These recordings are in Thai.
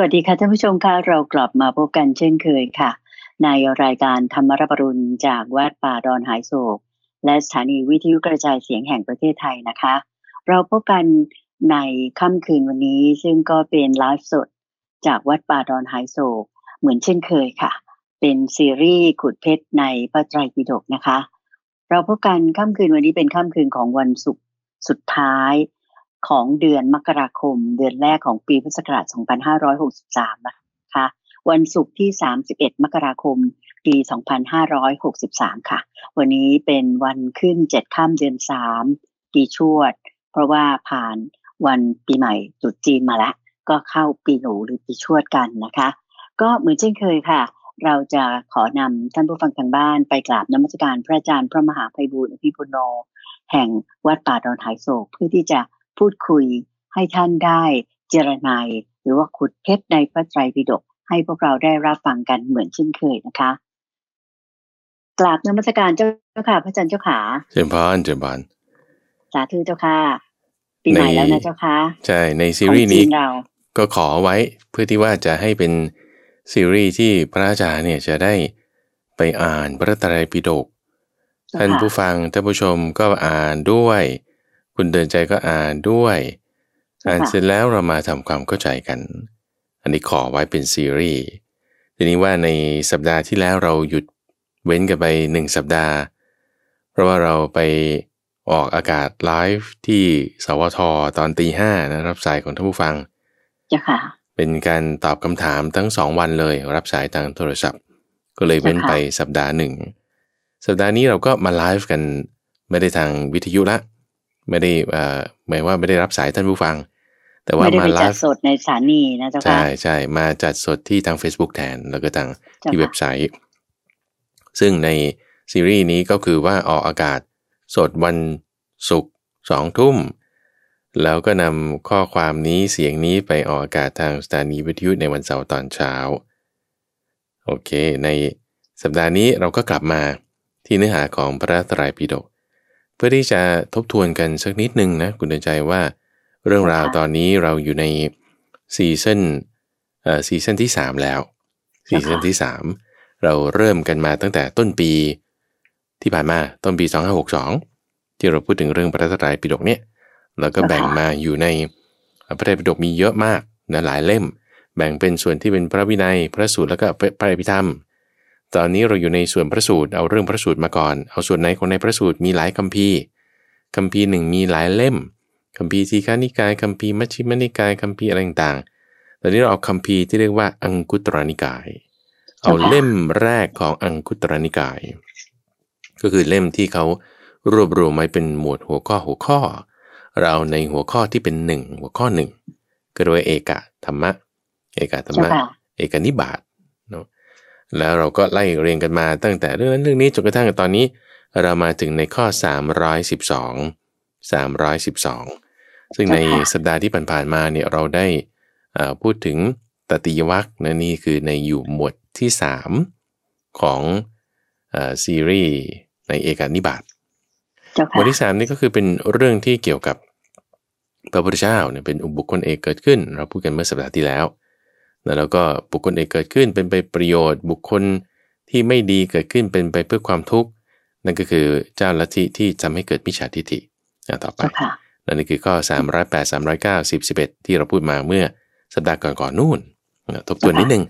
วัสดีค่ะท่านผู้ชมค่ะเรากลับมาพบกันเช่นเคยค่ะในรายการธรรมรบรุณจากวัดป่าดอนหายโศก และสถานีวิทยุกระจายเสียงแห่งประเทศไทยนะคะ เราพบกันในค่ำคืนวันนี้ซึ่งก็เป็นไลฟ์สด จากวัดป่าดอนหายโศกเหมือนเช่นเคยค่ะ เป็นซีรีส์ขุดเพชรในพระไตรปิฎกนะคะเราพบกันค่ำคืนวันนี้เป็นค่ำคืนของวันศุกร์สุดท้ายของเดือนมกราคมเดือนแรกของปีพุทธศักราช 2563 นะคะวันศุกร์ที่ 31 มกราคม ปี 2563 ค่ะ วันนี้เป็นวันขึ้น7ข้ามเดือน3ปีชวด เพราะว่าผ่านวันปีใหม่จุดจีนมาแล้ว ก็เข้าปีหนูหรือปีชวดกันนะคะ ก็เหมือนเช่นเคยค่ะ เราจะขอนำท่านผู้ฟังทางบ้านไปกราบนมัสการพระอาจารย์พระมหาไพบูลอภิปุโนแห่งวัดป่าดอนหายโศกเพื่อที่จะพูดคุยให้ท่านได้เจรนายหรือว่าขุดเพชรในพระไตรปิฎกให้พวกเราได้รับฟังกันเหมือนเช่นเคยนะคะกราบนมัสการเจ้าค่ะพระอาจารย์เจ้าขาเจริญพานเจริญพานสาธุเจ้าค่ะปีใหม่แล้วนะเจ้าค่ะใช่ในซีรีส์นี้ก็ขอไว้เพื่อที่ว่าจะให้เป็นซีรีส์ที่พระอาจารย์เนี่ยจะได้ไปอ่านพระไตรปิฎกท่านผู้ฟังท่านผู้ชมก็อ่านด้วยคุณเดินใจก็อ่านด้วย อ่านเสร็จแล้วเรามาทำความเข้าใจกัน อันนี้ขอไว้เป็นซีรีส์ ทีนี้ว่าในสัปดาห์ที่แล้วเราหยุดเว้นกันไปหนึ่งสัปดาห์ เพราะว่าเราไปออกอากาศไลฟ์ที่สวทตอนตีห้านะรับสายของท่านผู้ฟังค่ะเป็นการตอบคำถามทั้งสองวันเลย รับสายทางโทรศัพท์ ก็เลยเว้นไปสัปดาห์หนึ่ง สัปดาห์นี้เราก็มาไลฟ์กันไม่ได้ทางวิทยุละไม่ได้อ่าหมายว่าไม่ได้รับสายท่านผู้ฟัง แต่ว่ามาไลฟ์สดในสถานีนะเจ้าค่ะใช่ใช่ มาจัดสดที่ทาง Facebook แทนแล้วก็ทางที่เว็บไซต์ ซึ่งในซีรีส์นี้ก็คือว่าออกอากาศสดวันศุกร์สองทุ่ม แล้วก็นำข้อความนี้เสียงนี้ไปออกอากาศทางสถานีวิทยุในวันเสาร์ตอนเช้าโอเค ในสัปดาห์นี้เราก็กลับมาที่เนื้อหาของพระไตรปิฎกพื่อที่จะทบทวนกันสักนิดหนึ่งนะ คุณเดินใจว่าเรื่องราวตอนนี้เราอยู่ในซีซันเอ่อซีซันที่3แล้วซีซันที่ 3 เราเริ่มกันมาตั้งแต่ต้นปีที่ผ่านมาต้นปี 2562 ที่เราพูดถึงเรื่องพระธรายปิฎกเนี่ยแล้วก็แบ่งมาอยู่ในพระไตรปิฎกมีเยอะมากนะหลายเล่ม แบ่งเป็นส่วนที่เป็นพระวินัยพระสูตรแล้วก็พระอภิธรรมตอนนี้เราอยู่ในส่วนพระสูตรเอาเรื่องพระสูตรมาก่อน เอาส่วนไหนของในพระสูตรมีหลายคัมภีร์ คัมภีร์หนึ่งมีหลายเล่ม คัมภีร์ทีฆานิกายคัมภีร์มัชฌิมนิกายคัมภีร์อะไรต่างๆตอนนี้เราเอาคัมภีร์ที่เรียกว่าอังคุตรนิกาย เอาเล่มแรกของอังคุตรนิกาย ก็คือเล่มที่เขารวบรวมไว้เป็นหมวดหัวข้อหัวข้อ เราในหัวข้อที่เป็นหนึ่งหัวข้อหนึ่งก็โดยเอกธรรมะเอกธรรมะเอกนิบาตแล้วเราก็ไล่เรียงกันมาตั้งแต่เรื่องนั้นเรื่องนี้จนกระทั่งตอนนี้เรามาถึงในข้อ 312 312 ซึ่งในสัปดาห์ที่ผ่านๆมาเนี่ยเราได้พูดถึงตติยวัคนะนี่คือในอยู่หมวดที่ 3 ของซีรีส์ในเอกานิบาตหมวดที่ 3 นี่ก็คือเป็นเรื่องที่เกี่ยวกับพระพุทธเจ้าเนี่ยเป็นอุบุคคลเอกเกิดขึ้น เราพูดกันเมื่อสัปดาห์ที่แล้วแล้วก็บุคคลอื่นเกิดขึ้นเป็นไปประโยชน์ บุคคลที่ไม่ดีเกิดขึ้นเป็นไปเพื่อความทุกข์ นั่นก็คือเจ้าลัทธิที่จะไให้เกิดมิจฉาทิฏฐิต่อไปแล่นี่คือข้อ308 309 10 11 ที่เราพูดมาเมื่อสัปดาห์ก่อนๆนู่นทบทวนนิดนึง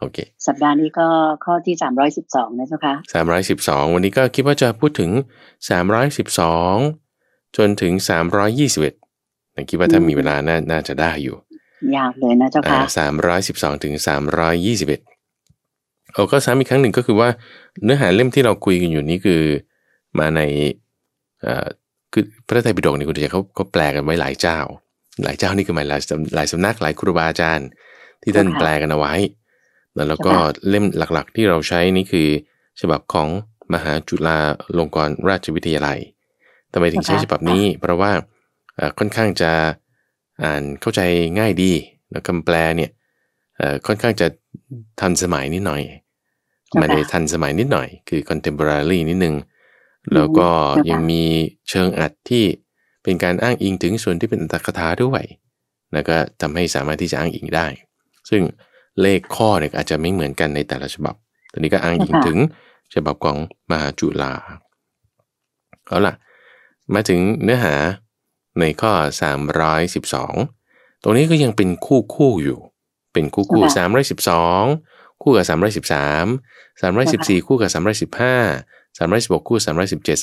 โอเคสัปดาห์นี้ก็ข้อที่ 312นะเจ้าค่ะ312 วันนี้ก็คิดว่าจะพูดถึง 312 จนถึง 321นะคิดว่าถ้ามีเวลาน่านาจะได้อยู่ยาวเลยนะเจ้าค่ะสามร้อยสิบสองถึงสามร้อยยี่สิบเอ็ดเขาก็ซ้ำอีกครั้งหนึ่งก็คือว่าเนื้อหาเล่มที่เราคุยกันอยู่นี้คือมาในคือพระไตรปิฎกนี่คุณเดชเขาเขาแปลกันไว้หลายเจ้า หลายเจ้านี่คือหมายหลายหลายสำนักหลายครูบาอาจารย์ ที่ท่านแปลกันเอาไว้ แล้วก็เล่มหลักๆ ที่เราใช้นี่คือฉบับของมหาจุฬาลงกรณราชวิทยาลัยทำไมถึงใช้ฉบับนี้ เพราะว่าค่อนข้างจะอ่านเข้าใจง่ายดีแล้วคำแปลเนี่ยค่อนข้างจะทันสมัยนิดหน่อยมันได้ทันสมัยนิดหน่อย คือ contemporary นิดนึง แล้วก็ยังมีเชิงอัดที่เป็นการอ้างอิงถึงส่วนที่เป็นอัตถกถาด้วยแล้วก็ทำให้สามารถที่จะอ้างอิงได้ ซึ่งเลขข้อเนี่ยอาจจะไม่เหมือนกันในแต่ละฉบับตอนนี้ก็อ้างอิงถึงฉบับของมหาจุฬาเอาล่ะมาถึงเนื้อหาในข้อ 312 ตรงนี้ก็ยังเป็นคู่คู่อยู่ เป็นคู่คู่312 คู่กับ313 314 คู่กับ 315 316 คู่ 317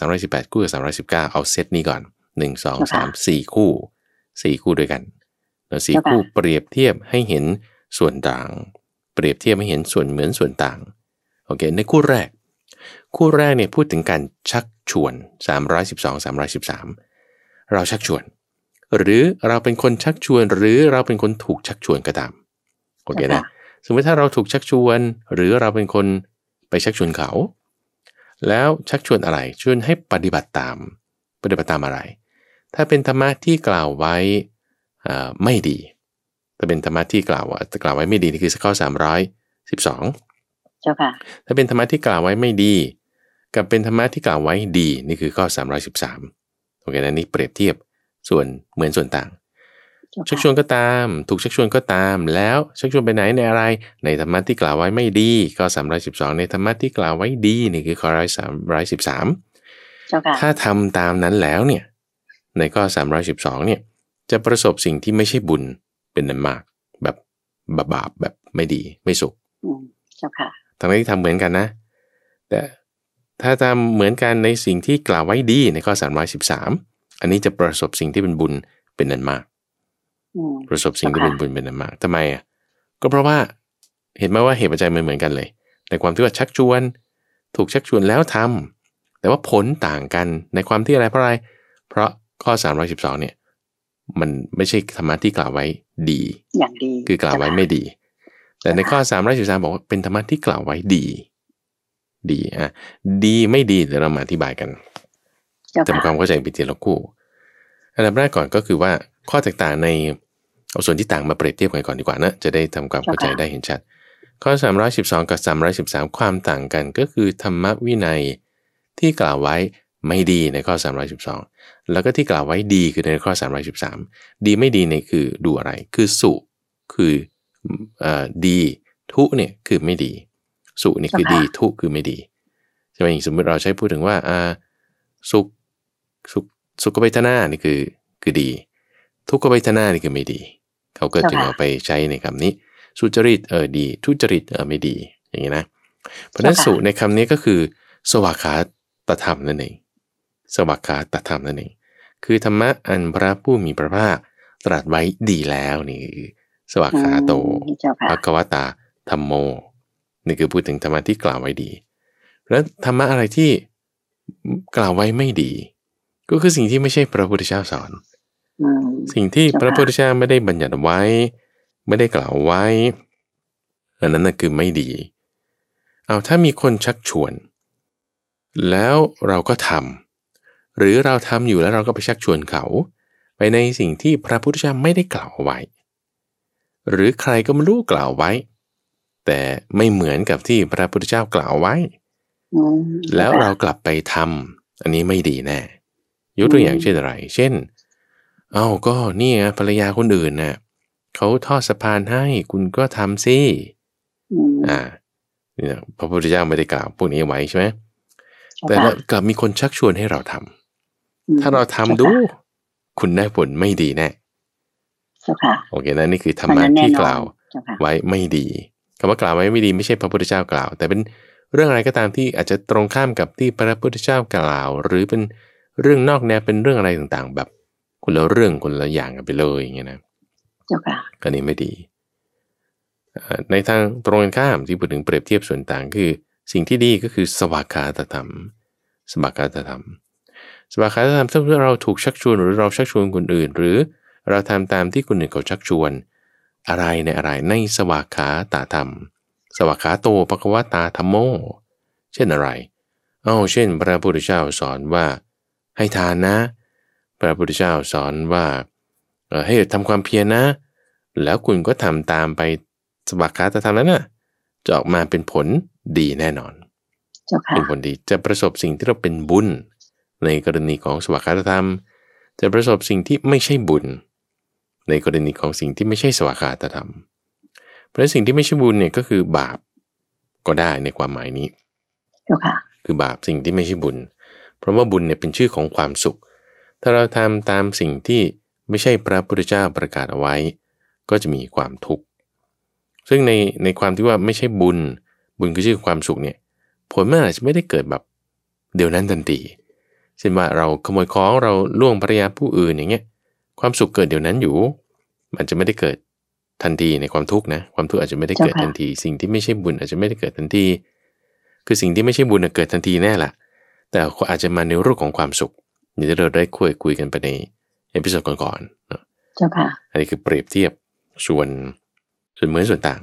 318คู่กับ319 เอาเซตนี้ก่อน 1 2 3 4 คู่ 4 คู่ด้วยกันแล้วสีคู่เปรียบเทียบให้เห็นส่วนต่าง เปรียบเทียบให้เห็นส่วนเหมือนส่วนต่างโอเคในคู่แรก คู่แรกเนี่ยพูดถึงการชักชวน 312 313เราชักชวน หรือเราเป็นคนชักชวนหรือเราเป็นคนถูกชักชวนก็ตามโอเคนะสมมติถ้าเราถูกชักชวนหรือเราเป็นคนไปชักชวนเขา แล้วชักชวนอะไร ชวนให้ปฏิบัติตามปฏิบัติตามอะไร ถ้าเป็นธรรมะที่กล่าวไว้ไม่ดี ถ้าเป็นธรรมะที่กล่าวว่ากล่าวไว้ไม่ดีนี่คือข้อสามร้อยสิบสองเจ้าค่ะถ้าเป็นธรรมะที่กล่าวไว้ไม่ดี กับเป็นธรรมะที่กล่าวไว้ดีนี่คือข้อสามร้อยสิบสามโอเคนะนี่เปรียบเทียบส่วนเหมือนส่วนต่าง ชักชวนก็ตามถูกชักชวนก็ตามแล้วชักชวนไปไหนในอะไร ในธรรมะที่กล่าวไว้ไม่ดี ก็สามร้อยสิบสองในธรรมะที่กล่าวไว้ดีนี่คือข้อร้อยสามร้อยสิบสามถ้าทำตามนั้นแล้วเนี่ย ในข้อสามร้อยสิบสองเนี่ย จะประสบสิ่งที่ไม่ใช่บุญเป็นนันมากแบบบบาปแบบไม่ดีไม่สุขเจ้าค่ะทางนี้ทำเหมือนกันนะ แต่ถ้าทำเหมือนกันในสิ่งที่กล่าวไว้ดีในข้อ 313 อันนี้จะประสบสิ่งที่เป็นบุญเป็นนันมาก ประสบสิ่งที่เป็นบุญเป็นนันมากทำไมอ่ะก็เพราะว่าเห็นไหมว่าเหตุปัจจัยมันเหมือนกันเลย ในความที่ว่าชักชวน ถูกชักชวนแล้วทำ แต่ว่าผลต่างกันในความที่อะไร เพราะอะไร เพราะข้อ 312เนี่ย มันไม่ใช่ธรรมะที่กล่าวไว้ดี อย่างดี คือกล่าวไว้ไม่ดี แต่ในข้อ 313บอกว่าเป็นธรรมะที่กล่าวไว้ดีดี อ่ะ ดี ไม่ดี เดี๋ยวเรามาอธิบายกันทำความเข้าใจเปทีละคู่ อันดับแรกก่อนก็คือว่า ข้อแตกต่างในเอาส่วนที่ต่างมาเปรียบเทียบกันก่อนดีกว่านะจะได้ทำความเข้าใจได้เห็นชัด ข้อ 312 กับ 313 ความต่างกัน ก็คือธรรมวินัยที่กล่าวไว้ไม่ดีในข้อ 312 แล้วก็ที่กล่าวไว้ดีคือในข้อ 313 ดีไม่ดีเนี่ยคือดูอะไร คือสุ คืออดี ทุเนี่ยคือไม่ดีสุนี่คือดีทุกคือไม่ดีใช่ไหมสมมติเราใช้พูดถึงว่าอ่าสุขสุขสุขเวทนานี่คือคือดี ทุกขเวทนานี่คือไม่ดี เขาก็จึงเอาไปใช้ในคำนี้ สุจริตเออดี ทุจริตเออไม่ดี อย่างนี้นะ เพราะนั้นสุในคำนี้ก็คือ สวากดาตธรรมนั่นเองสวากดาตธรรมนั่นเองคือธรรมะอันพระผู้มีพระภาคตรัสไว้ดีแล้วนี่สวากขาโตภควตาธรรมโมนี่คือพูดถึงธรรมะที่กล่าวไว้ดี แล้วธรรมะอะไรที่กล่าวไว้ไม่ดี ก็คือสิ่งที่ไม่ใช่พระพุทธเจ้าสอนสิ่งที่พระพุทธเจ้าไม่ได้บัญญัติไว้ ไม่ได้กล่าวไว้อันนั้นน่ะคือไม่ดีเอาถ้ามีคนชักชวน แล้วเราก็ทำหรือเราทำอยู่แล้วเราก็ไปชักชวนเขา ไปในสิ่งที่พระพุทธเจ้าไม่ได้กล่าวไว้ หรือใครก็ไม่รู้กล่าวไว้แต่ไม่เหมือนกับที่พระพุทธเจ้ากล่าวไว้ แล้วเรากลับไปทำ อันนี้ไม่ดีแน่ยกตัวอย่างเช่นอะไร เช่น เอาก็นี่ภรรยาคนอื่นนะ่ะเขาทอดสะพานให้คุณก็ทำสิอ่าเนี่ยพระพุทธเจ้าไม่ได้กล่าวพวกนี้ไว้ใช่ไหม แต่กลับมีคนชักชวนให้เราทำ ถ้าเราทำดู คุณได้ผลไม่ดีแน่โอเคนะนี่คือธรรมะที่กล่าวไว้ไม่ดีคำว่ากล่าวไว้ไม่ดีไม่ใช่พระพุทธเจ้ากล่าว แต่เป็นเรื่องอะไรก็ตามที่อาจจะตรงข้ามกับที่พระพุทธเจ้ากล่าว หรือเป็นเรื่องนอกแนวเป็นเรื่องอะไรต่างๆ แบบคนละเรื่องคนละอย่างกันไปเลยอย่างเงี้ยนะเจ้าค่ะอันนี้ไม่ดีในทางตรงกันข้ามที่พูดถึงเปรียบเทียบส่วนต่าง คือสิ่งที่ดีก็คือสวากาตธรรมสวากาตธรรมสวากาตธรรมถ้าเราถูกชักชวนหรือเราชักชวนคนอื่นหรือเราทำตามที่คนอื่นเขาชักชวนอะไรในอะไรในสวากขาตาธรรม สวากขาโตปกวตาธรรมโม เช่นอะไรเอาเช่น พระพุทธเจ้าสอนว่าให้ทานนะพระพุทธเจ้าสอนว่าให้ทำความเพียรนะ แล้วคุณก็ทำตามไปสวากขาตาธรรมแล้วนะ่ะจะออกมาเป็นผลดีแน่นอนเป็นผลดีจะประสบสิ่งที่เราเป็นบุญ ในกรณีของสวากขาตธรรม จะประสบสิ่งที่ไม่ใช่บุญในกรณีของสิ่งที่ไม่ใช่สวากาตธรรม เพราะสิ่งที่ไม่ใช่บุญเนี่ยก็คือบาปก็ได้ในความหมายนี้คือบาปสิ่งที่ไม่ใช่บุญ เพราะว่าบุญเนี่ยเป็นชื่อของความสุข ถ้าเราทำตามสิ่งที่ไม่ใช่พระพุทธเจ้าประกาศเอาไว้ ก็จะมีความทุกข์ซึ่งในในความที่ว่าไม่ใช่บุญบุญคือชื่อความสุขเนี่ย ผลมันอาจจะไม่ได้เกิดแบบเดี๋ยวนั้นทันทีเช่นว่าเราขโมยของเราล่วงภรรยาผู้อื่นอย่างเงี้ยความสุขเกิดเดี๋ยวนั้นอยู่ มันจะไม่ได้เกิดทันทีในความทุกข์นะ ความทุกข์อาจจะไม่ได้เกิดทันที สิ่งที่ไม่ใช่บุญอาจจะไม่ได้เกิดทันที คือสิ่งที่ไม่ใช่บุญเกิดทันทีแน่ล่ะ แต่อาจจะมาในรูปของความสุขอย่างที่เราได้คุยคุยกันไปในเอพิโซดก่อนๆเนาะเจ้าค่ะอันนี้คือเปรียบเทียบส่วนส่วนเหมือนส่วนต่าง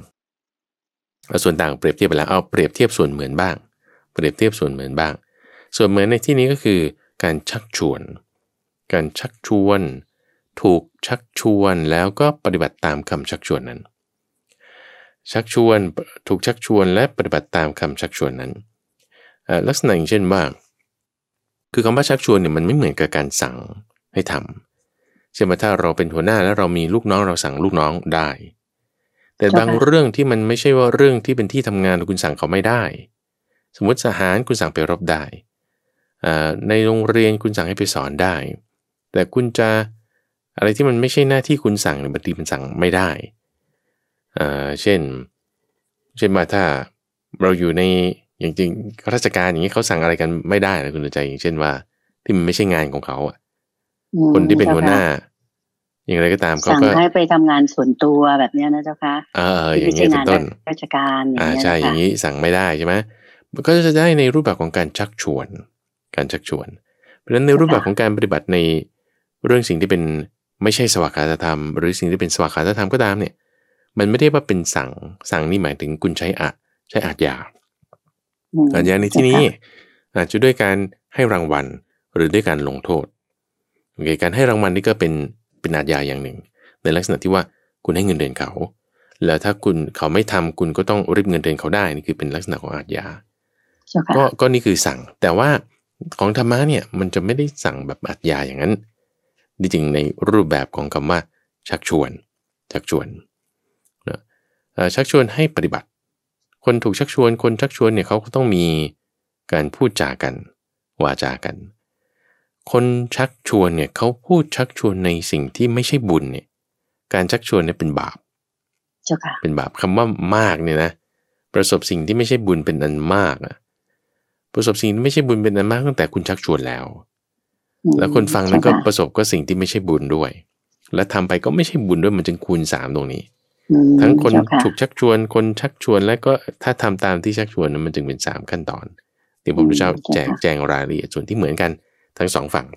เอาส่วนต่างเปรียบเทียบไปแล้ว เอาเปรียบเทียบส่วนเหมือนบ้าง เปรียบเทียบส่วนเหมือนบ้าง ส่วนเหมือนในที่นี้ก็คือ การชักชวน การชักชวนถูกชักชวนแล้วก็ปฏิบัติตาม คำชักชวนนั้น ชักชวนถูกชักชวนและปฏิบัติตามคำชักชวนนั้น ลักษณะอย่างเช่นว่าคือคำว่าชักชวนเนี่ยมันไม่เหมือนกับการสั่งให้ทำเช่นว่าถ้าเราเป็นหัวหน้าแล้วเรามีลูกน้อง เราสั่งลูกน้องได้ แต่บางเรื่องที่มันไม่ใช่ว่าเรื่องที่เป็นที่ทำงานคุณสั่งเขาไม่ได้ สมมติสหารคุณสั่งไปรบได้ในโรงเรียนคุณสั่งให้ไปสอนได้ แต่คุณจะอะไรที่มันไม่ใช่หน้าที่คุณสั่งหรือบางทีมันสั่งไม่ได้อ่าเช่น เช่นมาถ้าเราอยู่ในอย่างจริงข้าราชการอย่างนี้เขาสั่งอะไรกันไม่ได้นะคุณใจอย่าง เช่นว่าที่มันไม่ใช่งานของเขาอ่ะ คนที่เป็นหัวหน้าอย่างไรก็ตามเขาก็ให้ไปทำงานส่วนตัวแบบนี้นะเจ้าค่ะเออ อย่างนี้เป็นต้นราชการอ่าใช่อย่างนี้สั่งไม่ได้ใช่ไหมมันก็จะได้ในรูปแบบของการชักชวน การชักชวน เพราะฉะนั้นในรูปแบบของการปฏิบัติในเรื่องสิ่งที่เป็นไม่ใช่สวากาตธรรมหรือสิ่งที่เป็นสวากาตธรรมก็ตามเนี่ย มันไม่ได้ว่าเป็นสั่งสั่งนี่หมายถึงคุณใช้อะใช้อาจยาอาจยาในที่นี้ อาจจะด้วยการให้รางวัลหรือด้วยการลงโทษโอเคการให้รางวัลนี่ก็เป็นเป็นอาจยาอย่างหนึ่ง ในลักษณะที่ว่าคุณให้เงินเดือนเขา แล้วถ้าคุณเขาไม่ทำคุณก็ต้องรีบเงินเดือนเขาได้นี่คือเป็นลักษณะของอาจยาก็ก็นี่คือสั่งแต่ว่าของธรรมะเนี่ยมันจะไม่ได้สั่งแบบอาจยาอย่างนั้นที่จริงในรูปแบบของคำว่าชักชวน ชักชวนนะชักชวนให้ปฏิบัติ คนถูกชักชวน คนชักชวนเนี่ยเขาก็ต้องมีการพูดจากันวาจากัน คนชักชวนเนี่ยเขาพูดชักชวนในสิ่งที่ไม่ใช่บุญเนี่ยการชักชวนเนี่ยเป็นบาป เป็นบาปคำว่ามากเนี่ยนะประสบสิ่งที่ไม่ใช่บุญเป็นอันมากนะประสบสิ่งที่ไม่ใช่บุญเป็นอันมากตั้งแต่คุณชักชวนแล้วแล้วคนฟังนั้นก็ประสบก็สิ่งที่ไม่ใช่บุญด้วย และทำไปก็ไม่ใช่บุญด้วยมันจึงคูณสามตรงนี้ทั้งคนฉุกชักชวนคนชักชวนและก็ถ้าทำตามที่ชักชวนนั้นมันจึงเป็นสามขั้นตอนที่พระพุทธเจ้าแจกแจงรายละเอียดส่วนที่เหมือนกัน ทั้งสองฝั่ง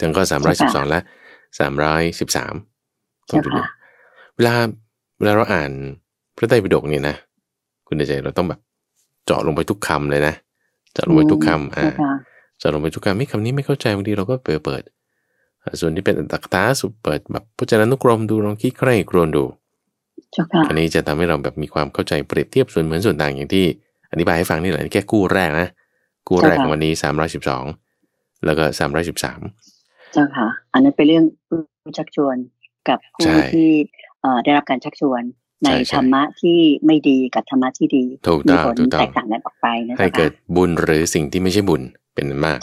ทั้งก็สามร้อยสิบสองและสามร้อยสิบสามตรงนี้เวลาเวลาเราอ่านพระไตรปิฎกเนี่ยนะคุณใจเราต้องแบบเจาะลงไปทุกคำเลยนะเจาะลงไปทุกคำอ่าสรุปปัุกการไม่คำนี้ไม่เข้าใจบางทีเราก็เปิดเปิดส่วนที่เป็นตักตาสุเปิดแบบพจนานุกรมดูลองคิดใคร่ครวญดู อันนี้จะทำให้เราแบบมีความเข้าใจ เปรียบเทียบส่วนเหมือนส่วนต่างอย่างที่อธิบายให้ฟังนี่แหละแค่กู้แรกนะกู้แรกของวันนี้สามร้อยสิบสองแล้วก็สามร้อยสิบสามเจ้าค่ะ อันนั้นเป็นเรื่องชักชวนกับผู้ที่ได้รับการชักชวนในธรรมะที่ไม่ดีกับธรรมะที่ดีถูกต้องถูกต้องแตกต่างกันออกไปนะให้เกิดบุญหรือสิ่งที่ไม่ใช่บุญเป็นมาก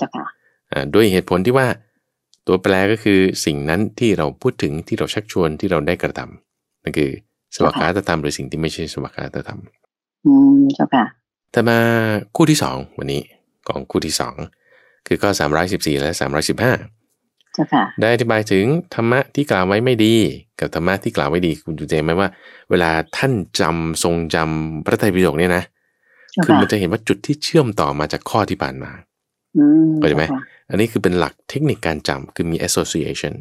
ด้วยเหตุผลที่ว่า ตัวแปรก็คือสิ่งนั้นที่เราพูดถึงที่เราชักชวนที่เราได้กระทำนั่นคือ สวัสดิธรรมหรือสิ่งที่ไม่ใช่สวัสดิธรรมอืมเจ้าค่ะถ้ามาคู่ที่สองวันนี้ ของคู่ที่สองคือข้อสามร้อยสิบสี่และสามร้อยสิบห้าได้อธิบายถึง ธรรมะที่กล่าวไว้ไม่ดี กับธรรมะที่กล่าวไว้ดีคุณดูเจไหมว่า เวลาท่านจำทรงจำพระไตรปิฎกเนี่ยนะคือมันจะเห็นว่าจุดที่เชื่อมต่อมาจากข้อที่ผ่านมาเข้าใจไหม อันนี้คือเป็นหลักเทคนิคการจำคือมี association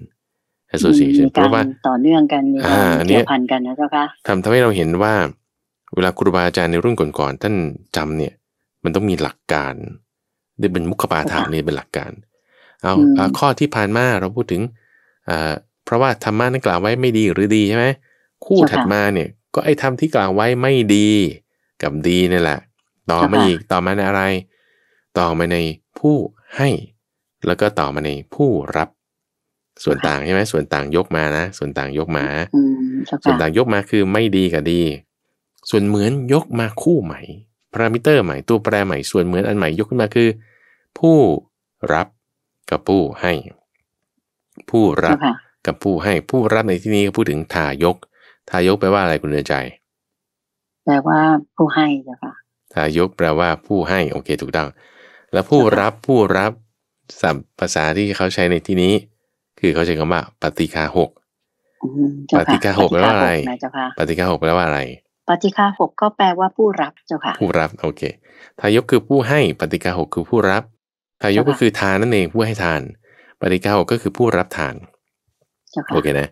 association เพราะว่าต่อเนื่องกันอีาอัเกี่ยวพันกันนะเจ้าค่ะทำทำให้เราเห็นว่า เวลาครูบาอาจารย์ในรุ่นก่อนๆท่านจำเนี่ย มันต้องมีหลักการได้เป็นมุขปาฐานนี่เป็นหลักการเอาข้อที่ผ่านมา เราพูดถึงเพราะว่าธรรมะนั้นกล่าวไว้ไม่ดีหรือดีใช่ไหมคู่ถัดมาเนี่ย ก็ไอ้ธรรมที่กล่าวไว้ไม่ดีกับดีนี่แหละ ต่อมาอีกต่อมาในอะไร ต่อมาในผู้ให้แล้วก็ต่อมาในผู้รับ ส่วนต่างใช่ไหม ส่วนต่างยกมานะส่วนต่างยกมาส่วนต่างยกมาคือไม่ดีกับดี ส่วนเหมือนยกมาคู่ใหม่พารามิเตอร์ใหม่ตัวแปรใหม่ส่วนเหมือนอันใหม่ยกขึ้นมาคือ ผู้รับกับผู้ให้ ผู้รับ กับผู้ให้ผู้รับในที่นี้ก็พูดถึงทายกทายกแปลว่าอะไรคุณเนือใจ แปลว่า ผู้ให้จ้ะค่ะทายก แปลว่าผู้ให้โอเค ถูกต้องแล้วผู้รับผู้รับสับภาษาที่เขาใช้ในที่นี้ คือเขาใช้คำว่าปฏิคาหกปฏิคาหกแปลว่าอะไรปฏิคาหกแปลว่าอะไรปฏิคาหกก็แปลว่าผู้รับเจ้าค่ะ ผู้รับโอเคทายกคือผู้ให้ปฏิคาหกคือผู้รับทายกก็คือทานนั่นเอง ผู้ให้ทานปฏิคาหกก็คือผู้รับทานโอเคนะ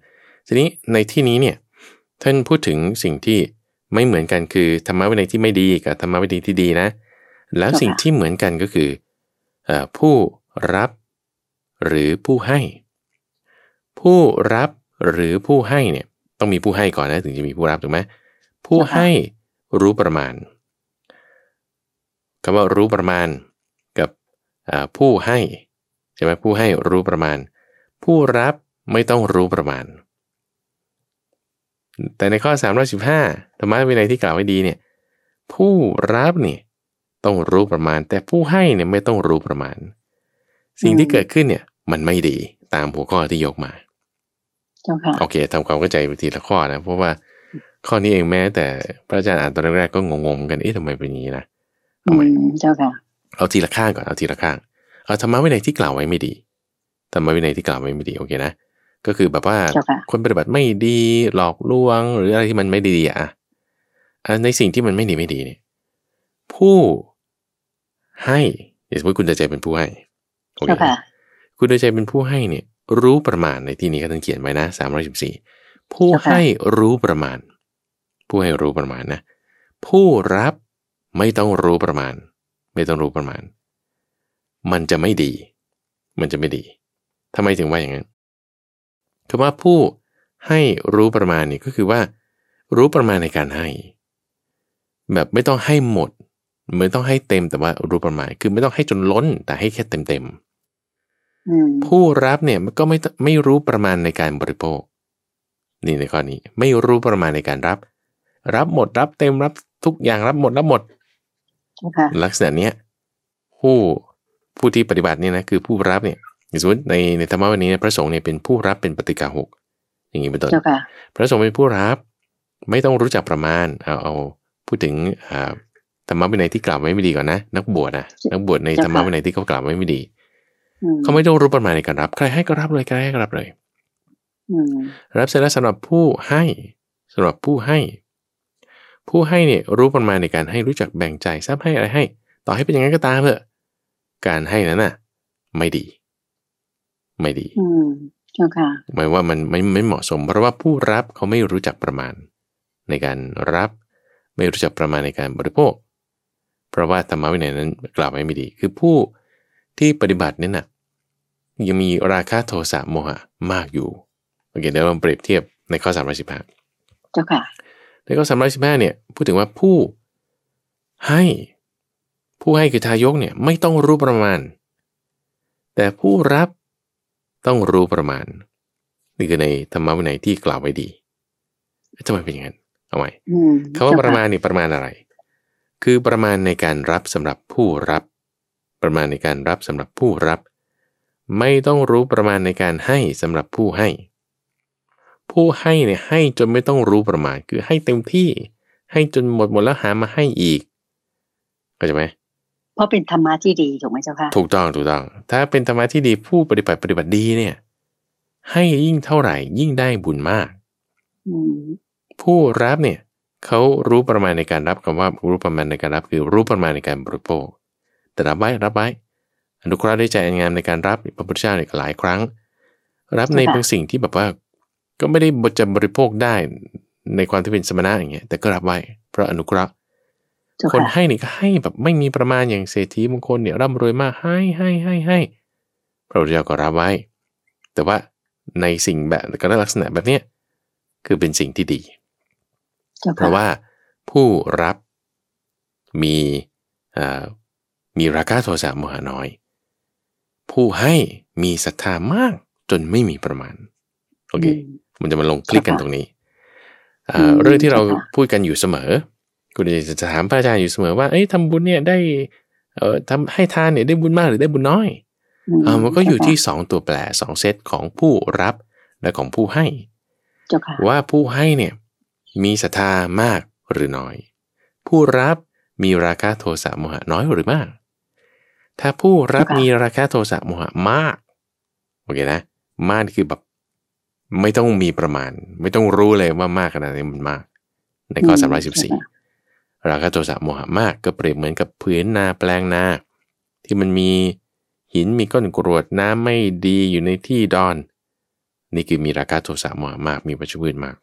ทีนี้ในที่นี้เนี่ยท่านพูดถึงสิ่งที่ไม่เหมือนกันคือ ธรรมะวินัยที่ไม่ดีกับธรรมะวินัยที่ดีนะแล้วสิ่งที่เหมือนกันก็คืออผู้รับหรือผู้ให้ ผู้รับหรือผู้ให้เนี่ยต้องมีผู้ให้ก่อนนะถึงจะมีผู้รับถูกไหมผู้ให้รู้ประมาณคำว่ารู้ประมาณกับผู้ให้ใช่ไหมผู้ให้รู้ประมาณ ผู้รับไม่ต้องรู้ประมาณ แต่ในข้อ315ธรรมะวินัยที่กล่าวไว้ดีเนี่ยผู้รับเนี่ยต้องรู้ประมาณ แต่ผู้ให้เนี่ยไม่ต้องรู้ประมาณ สิ่งที่เกิดขึ้นเนี่ย มันไม่ดีตามหัวข้อที่ยกมาโอเคทำความเข้าใจไปทีละข้อนะเพราะว่าข้อนี้เองแม้แต่พระอาจารย์อ่านตอนแรกก็งงๆกันเอ๊ะทำไมเป็นอย่างนี้นะเอาไหมเจ้าค่ะเอาทีละข้างก่อน เอาทีละข้างเอาธรรมะวินัยที่กล่าวไว้ไม่ดีธรรมะวินัยที่กล่าวไว้ไม่ดี โอเคนะก็คือแบบว่าคนปฏิบัติไม่ดี หลอกลวงหรืออะไรที่มันไม่ดีอ่ะในสิ่งที่มันไม่ดีไม่ดีเนี่ยผู้ให้เดี๋ยวสมมติคุณดาใจเป็นผู้ให้โอเคคุณดาใจเป็นผู้ให้เนี่ย รู้ประมาณในที่นี้ก็ต้องเขียนไว้นะสามร้อยสิบสี่ผู้ให้รู้ประมาณ ผู้ให้รู้ประมาณนะ ผู้รับไม่ต้องรู้ประมาณ ไม่ต้องรู้ประมาณ มันจะไม่ดี มันจะไม่ดีทำไมถึงว่าอย่างนั้นคำว่าผู้ให้รู้ประมาณนี่ก็คือว่า รู้ประมาณในการให้ แบบไม่ต้องให้หมดเหมือนต้องให้เต็มแต่ว่ารู้ประมาณ คือไม่ต้องให้จนล้นแต่ให้แค่เต็มเต็มผู้รับเนี่ยมันก็ไม่ไม่รู้ประมาณในการบริโภค นี่ในข้อนี้ไม่รู้ประมาณในการรับ รับหมดรับ เต็มรับทุกอย่างรับหมดรับหมดลักษณะเนี้ยผู้ผู้ที่ปฏิบัติเนี่ยนะคือผู้รับเนี่ยสมมติในในธรรมะวันนี้พระสงฆ์เนี่ยเป็นผู้รับเป็นปฏิกาหกอย่างนี้เป็นต้นพระสงฆ์เป็นผู้รับ ไม่ต้องรู้จักประมาณ เอาเอาพูดถึงอ่าธรรมะวินัยที่กล่าวไม่ดีก่อนนะนักบวชนะนักบวชในธรรมะวินัยที่เขากล่าวไม่ดีเขาไม่ต้องรู้ประมาณในการรับ ใครให้ก็รับ เลยใครให้ก็รับเลยรับเสร็จแล้วสำหรับผู้ให้สำหรับผู้ให้ ผู้ให้เนี่ยรู้ประมาณในการให้รู้จักแบ่งใจทรัพย์ให้อะไรให้ ต่อให้เป็นอย่างนั้นก็ตามเถอะ การให้นั้นน่ะ ไม่ดี ไม่ดีหมายว่ามันไม่ไม่เหมาะสม เพราะว่าผู้รับเขาไม่รู้จักประมาณ ในการรับ ไม่รู้จักประมาณในการบริโภคเพราะว่าธรรมวินัยนั้นกล่าวไว้ไม่ดี คือผู้ที่ปฏิบัตินี่นะยังมีราคะโทสะโมหะมากอยู่โอเคเดี๋ยวเราเปรียบเทียบในข้อสามร้อยสิบห้าเจ้าค่ะในข้อสามร้อยสิบห้าเนี่ย พูดถึงว่าผู้ให้ ผู้ให้คือทายกเนี่ย ไม่ต้องรู้ประมาณ แต่ผู้รับต้องรู้ประมาณนี่คือในธรรมวินัยที่กล่าวไว้ดีทำไมเป็นอย่างนั้นเอาไว้คำว่าประมาณนี่ประมาณอะไรคือประมาณในการรับสำหรับผู้รับ ประมาณในการรับสำหรับผู้รับ ไม่ต้องรู้ประมาณในการให้สำหรับผู้ให้ ผู้ให้เนี่ยให้จนไม่ต้องรู้ประมาณ คือให้เต็มที่ให้จนหมดหมดแล้วหามาให้อีกเข้าใจไหมเพราะเป็นธรรมะที่ดีถูกไหมเจ้าค่ะถูกต้องถูกต้อง ถ้าเป็นธรรมะที่ดีผู้ปฏิบัติปฏิบัติดีเนี่ยให้ยิ่งเท่าไหร่ยิ่งได้บุญมาก ผู้รับเนี่ยเขารู้ประมาณในการรับคำว่ารู้ประมาณในการรับ คือรู้ประมาณในการบริโภคแต่รับไว้รับไว้อนุเคราะห์ได้ใจงามในการรับพระพุทธเจ้าเนี่ยหลายครั้ง รับในบางสิ่งที่แบบว่าก็ไม่ได้บจะบริโภคได้ในความที่เป็นสมณะอย่างเงี้ยแต่ก็รับไว้ เพราะอนุเคราะห์คนให้นี่ ก็ให้แบบไม่มีประมาณอย่างเศรษฐีบางคนเนี่ยร่ำรวยมากให้ให้ให้ให้พระพุทธเจ้าก็รับไว้ แต่ว่าในสิ่งแบบก็ลักษณะแบบเนี้ยคือเป็นสิ่งที่ดีเพราะว่าผู้รับมีมีราคาโทสะโมหะน้อย ผู้ให้มีศรัทธามากจนไม่มีประมาณโอเคมันจะมาลงคลิกกันตรงนี้เรื่องที่เราพูดกันอยู่เสมอ คุณจะถามพระอาจารย์อยู่เสมอว่าเอ้ยทำบุญเนี่ยได้เอ่อทำให้ทานเนี่ยได้บุญมากหรือได้บุญน้อยอมันก็อยู่ที่สองตัวแปรสองเซตของผู้รับและของผู้ให้ว่าผู้ให้เนี่ยมีศรัทธามากหรือน้อย ผู้รับมีราคาโทสะโมหะน้อยหรือมาก ถ้าผู้รับมีราคาโทสะโมหะมากโอเคนะมากคือแบบไม่ต้องมีประมาณ ไม่ต้องรู้เลยว่ามากขนาดไหนมันมากในข้อสามร้อยสิบสี่ราคาโทสะโมหะมาก ก็เปรียบเหมือนกับพื้นนาแปลงนาที่มันมีหินมีก้อนกรวดน้ำไม่ดีอยู่ในที่ดอนนี่คือมีราคาโทสะโมหะมากมีประชุมมาก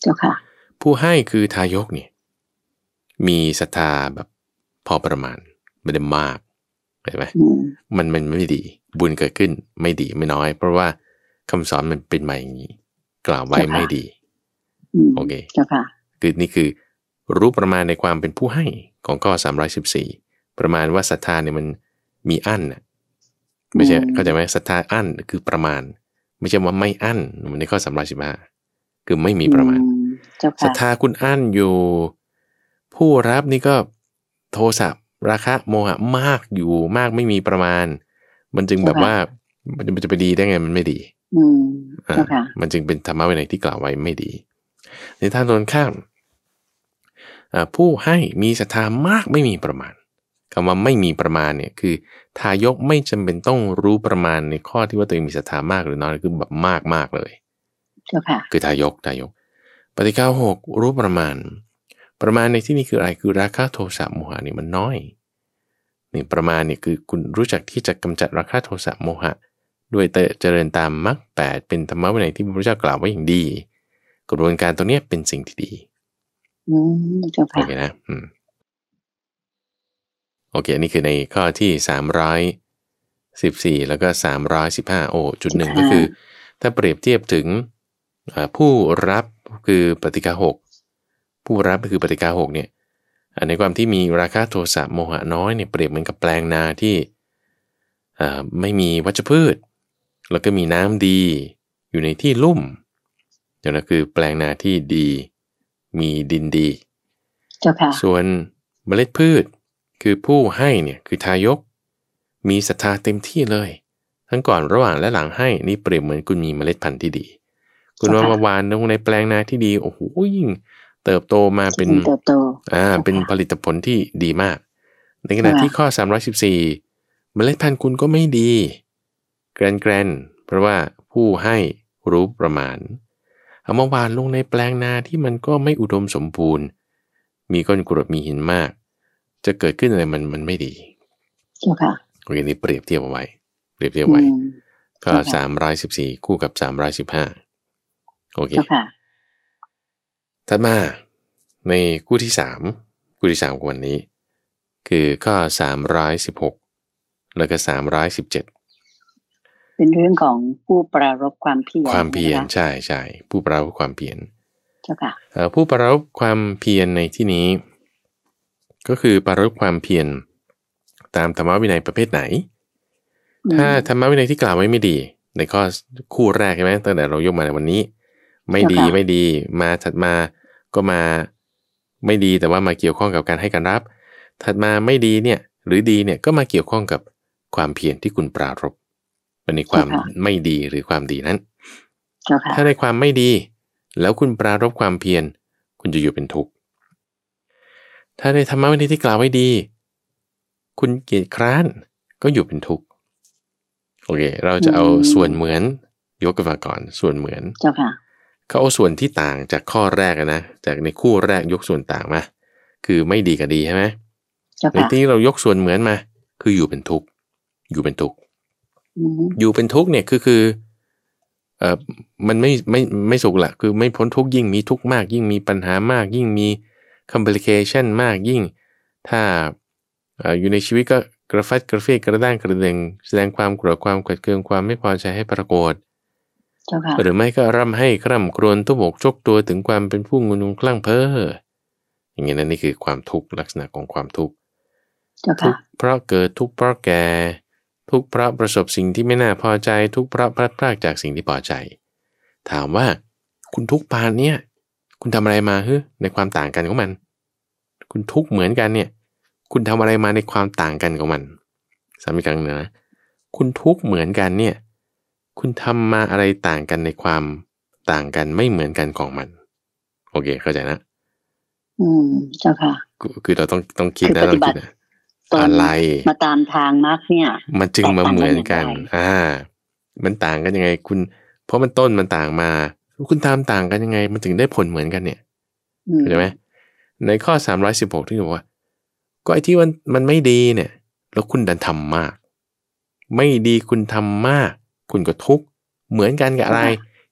เจ้าค่ะผู้ให้คือทายกเนี่ย มีศรัทธาแบบพอประมาณไม่ได้มากเห็นไหมมันมันไม่ดี บุญเกิดขึ้นไม่ดีไม่น้อย เพราะว่าคำสอนมันเป็นมาอย่างนี้ กล่าวไว้ไม่ดีโอเคเจ้าค่ะคือนี่คือรู้ประมาณในความเป็นผู้ให้ของข้อ314ประมาณว่าศรัทธาเนี่ยมันมีอั้นอะไม่ใช่เข้าใจไหมศรัทธาอั้นคือประมาณ ไม่ใช่ว่าไม่อั้นในม้อนในข้อห้าคือไม่มีประมาณ ศรัทธาคุณอั้นอยู่ผู้รับนี่ก็โทสะราคะ โมหะมากอยู่มากไม่มีประมาณ มันจึงแบบว่า มันจะไปดีได้ไงมันไม่ดีอืมันจึงเป็นธรรมะวินัยที่กล่าวไว้ไม่ดี ในทางตรงข้ามผู้ให้มีศรัทธามากไม่มีประมาณ คำว่าไม่มีประมาณเนี่ย คือ ทายกไม่จำเป็นต้องรู้ประมาณในข้อที่ว่าตัวเองมีศรัทธามากหรือน้อยคือแบบมากมากเลยคือทายกทายก ปฏิฆาหกรู้ประมาณ ประมาณในที่นี้คืออะไร คือราคาโทสะโมหะนี่มันน้อยนี่ประมาณนี่คือคุณรู้จักที่จะกำจัดราคาโทสะโมหะ ด้วยเตเจริญตามมรรคแปดเป็นธรรมะวินัยที่พระพุทธเจ้ากล่าวไว้อย่างดี กระบวนการตัวเนี้ยเป็นสิ่งที่ดีอืมโอเคนะ อืมโอเคอันนี้คือในข้อที่สามร้อยสิบสี่แล้วก็สามร้อยสิบห้าโอจุดหนึ่งก็คือถ้าเปรียบเทียบถึงผู้รับคือปฏิกาหกผู้รับคือปฏิกาหกเนี่ยในความที่มีราคาโทสะโมหะน้อยเนี่ยเปรียบเหมือนกับแปลงนาที่ไม่มีวัชพืช แล้วก็มีน้ำดีอยู่ในที่ลุ่มเดี๋ยวนะคือแปลงนาที่ดี มีดินดีส่วนเมล็ดพืช คือผู้ให้เนี่ยคือทายก มีศรัทธาเต็มที่เลย ทั้งก่อนระหว่างและหลังให้นี่เปรียบเหมือนคุณมีเมล็ดพันธุ์ที่ดีคุณว่ามาหวานลงในแปลงนาที่ดีโอ้โหยิ่งเติบโตมาเป็นเติบโตอ่าเป็นผลิตผลที่ดีมาก ในขณะที่ข้อ 314เมล็ดพันธุ์คุณก็ไม่ดีแกรนแกรนเพราะว่าผู้ให้รู้ประมาณเอามาหวานลงในแปลงนาที่มันก็ไม่อุดมสมบูรณ์ มีก้อนกรดมีหินมาก จะเกิดขึ้นอะไรมันมันไม่ดีโอเคโอเคนี่เปรียบเทียบเอาไว้ เปรียบเทียบไว้ก็สามร้อยสิบสี่คู่กับสามร้อยสิบห้าโอเคถัดมาในคู่ที่สามคู่ที่สามของวันนี้ คือข้อสามร้อยสิบหกแล้วก็สามร้อยสิบเจ็ด เป็นเรื่องของผู้ปรารบความเพียร ความเพียรใช่ใช่ผู้ปรารบความเพียรเจ้าค่ะผู้ปรารบความเพียรในที่นี้ ก็คือปรารบความเพียรตามธรรมวินัยประเภทไหน ถ้าธรรมวินัยที่กล่าวไว้ไม่ดี ในข้อคู่แรกใช่ไหมตั้งแต่เรายกมาในวันนี้ไม่ดีไม่ดีมาถัดมาก็มาไม่ดีแต่ว่ามาเกี่ยวข้องกับการให้การรับ ถัดมาไม่ดีเนี่ยหรือดีเนี่ยก็มาเกี่ยวข้องกับความเพียรที่คุณปรารบเป็นในความไม่ดีหรือความดีนั้นถ้าในความไม่ดี แล้วคุณปรารบความเพียรคุณจะอยู่เป็นทุกข์ถ้าในธรรมะวันนี้ที่กล่าวไว้ดี คุณเกียดคร้านก็อยู่เป็นทุกข์โอเค เราจะเอาส่วนเหมือนยกกันมาก่อน ส่วนเหมือนเจ้าค่ะเขาเอาส่วนที่ต่างจากข้อแรกนะจากในคู่แรกยกส่วนต่างมาคือไม่ดีกับดีใช่ไหมในที่นี้เรายกส่วนเหมือนมา คืออยู่เป็นทุกข์อยู่เป็นทุกข์อยู่เป็นทุกข์เนี่ยคือคือเออมันไม่ไม่ไม่สุขละคือไม่พ้นทุกข์ยิ่งมีทุกข์มากยิ่งมีปัญหามาก ยิ่งมีคอมพลิเคชันมากยิ่ง ถ้าอยู่ในชีวิตก็กระฟัดกระเฟียกระด้างกระเดงแสดงความกลัวความขัดเคืองความไม่พอใจให้ปรากฏหรือไม่ก็ร่ำให้คร่ำครวญทุบอกชกตัวถึงความเป็นผู้งุนงคลั่งเพ้อ อย่างนี้นั่นนี่คือความทุกข์ลักษณะของความทุกข์ทุกเพราะเกิดทุกเพราะแก่ทุกเพราะประสบสิ่งที่ไม่น่าพอใจทุกเพราะพลัดพรากจากสิ่งที่พอใจ ถามว่า คุณทุกปานเนี่ยคุณทำอะไรมาเฮ้ในความต่างกันของมัน คุณทุกเหมือนกันเนี่ย คุณทำอะไรมาในความต่างกันของมันสามีกลางเนื้อคุณทุกเหมือนกันเนี่ยคุณทำมาอะไรต่างกันในความต่างกันไม่เหมือนกันของมัน โอเค เข้าใจนะ อืมเจ้าค่ะ คือเราต้องต้องคิดนะต้องคิดนะอะไร มาตามทางมรกเนี่ย มันจึงมาเหมือนกันอ่ามันต่างกันยังไง คุณ เพราะมันต้นมันต่างมา คุณทำต่างกันยังไง มันถึงได้ผลเหมือนกันเนี่ยเข้าใจไหมในข้อสามร้อยสิบหกที่บอกว่าก็ไอ้ที่มันมันไม่ดีเนี่ย แล้วคุณดันทำมาก ไม่ดีคุณทำมากคุณก็ทุกข์เหมือนกันกับอะไร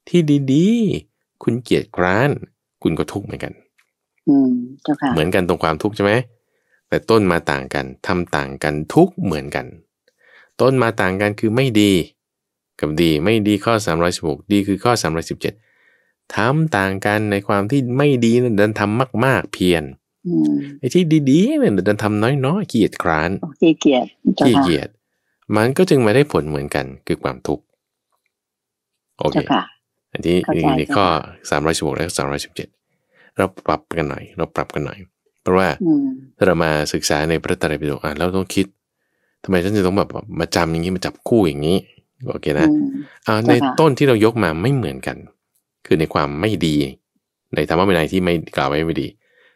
ที่ดีๆ คุณเกียดคร้าน คุณก็ทุกข์เหมือนกันอืมเค่ะเหมือนกันตรงความทุกข์ใช่ไหมแต่ต้นมาต่างกันทำต่างกันทุกเหมือนกัน ต้นมาต่างกันคือไม่ดี กับดีไม่ดีข้อ 316 ดี คือข้อ 317ทำต่างกันในความที่ไม่ดีนั้นดันทำมาก ๆ เพียรไอ้ที่ดีๆเนี่ยดันทำน้อย ๆ เกียดคร้านเกียดเกียด มันก็จึงไม่ได้ผลเหมือนกันคือความทุกข์โอเคอันที่อยูในข้อสามร้อยสิบหกและสามร้อยสิบเจ็ด เราปรับกันหน่อย เราปรับกันหน่อย เพราะว่าถ้าเรามาศึกษาในพระไตรปิฎกอ่านแล้วต้องคิด ทำไมฉันจะต้องแบบมาจำอย่างนี้มาจับคู่อย่างนี้โอเคนะ อ่า ในต้นที่เรายกมาไม่เหมือนกัน คือในความไม่ดี ในธรรมะวินัยที่ไม่กล่าวไว้ไม่ดี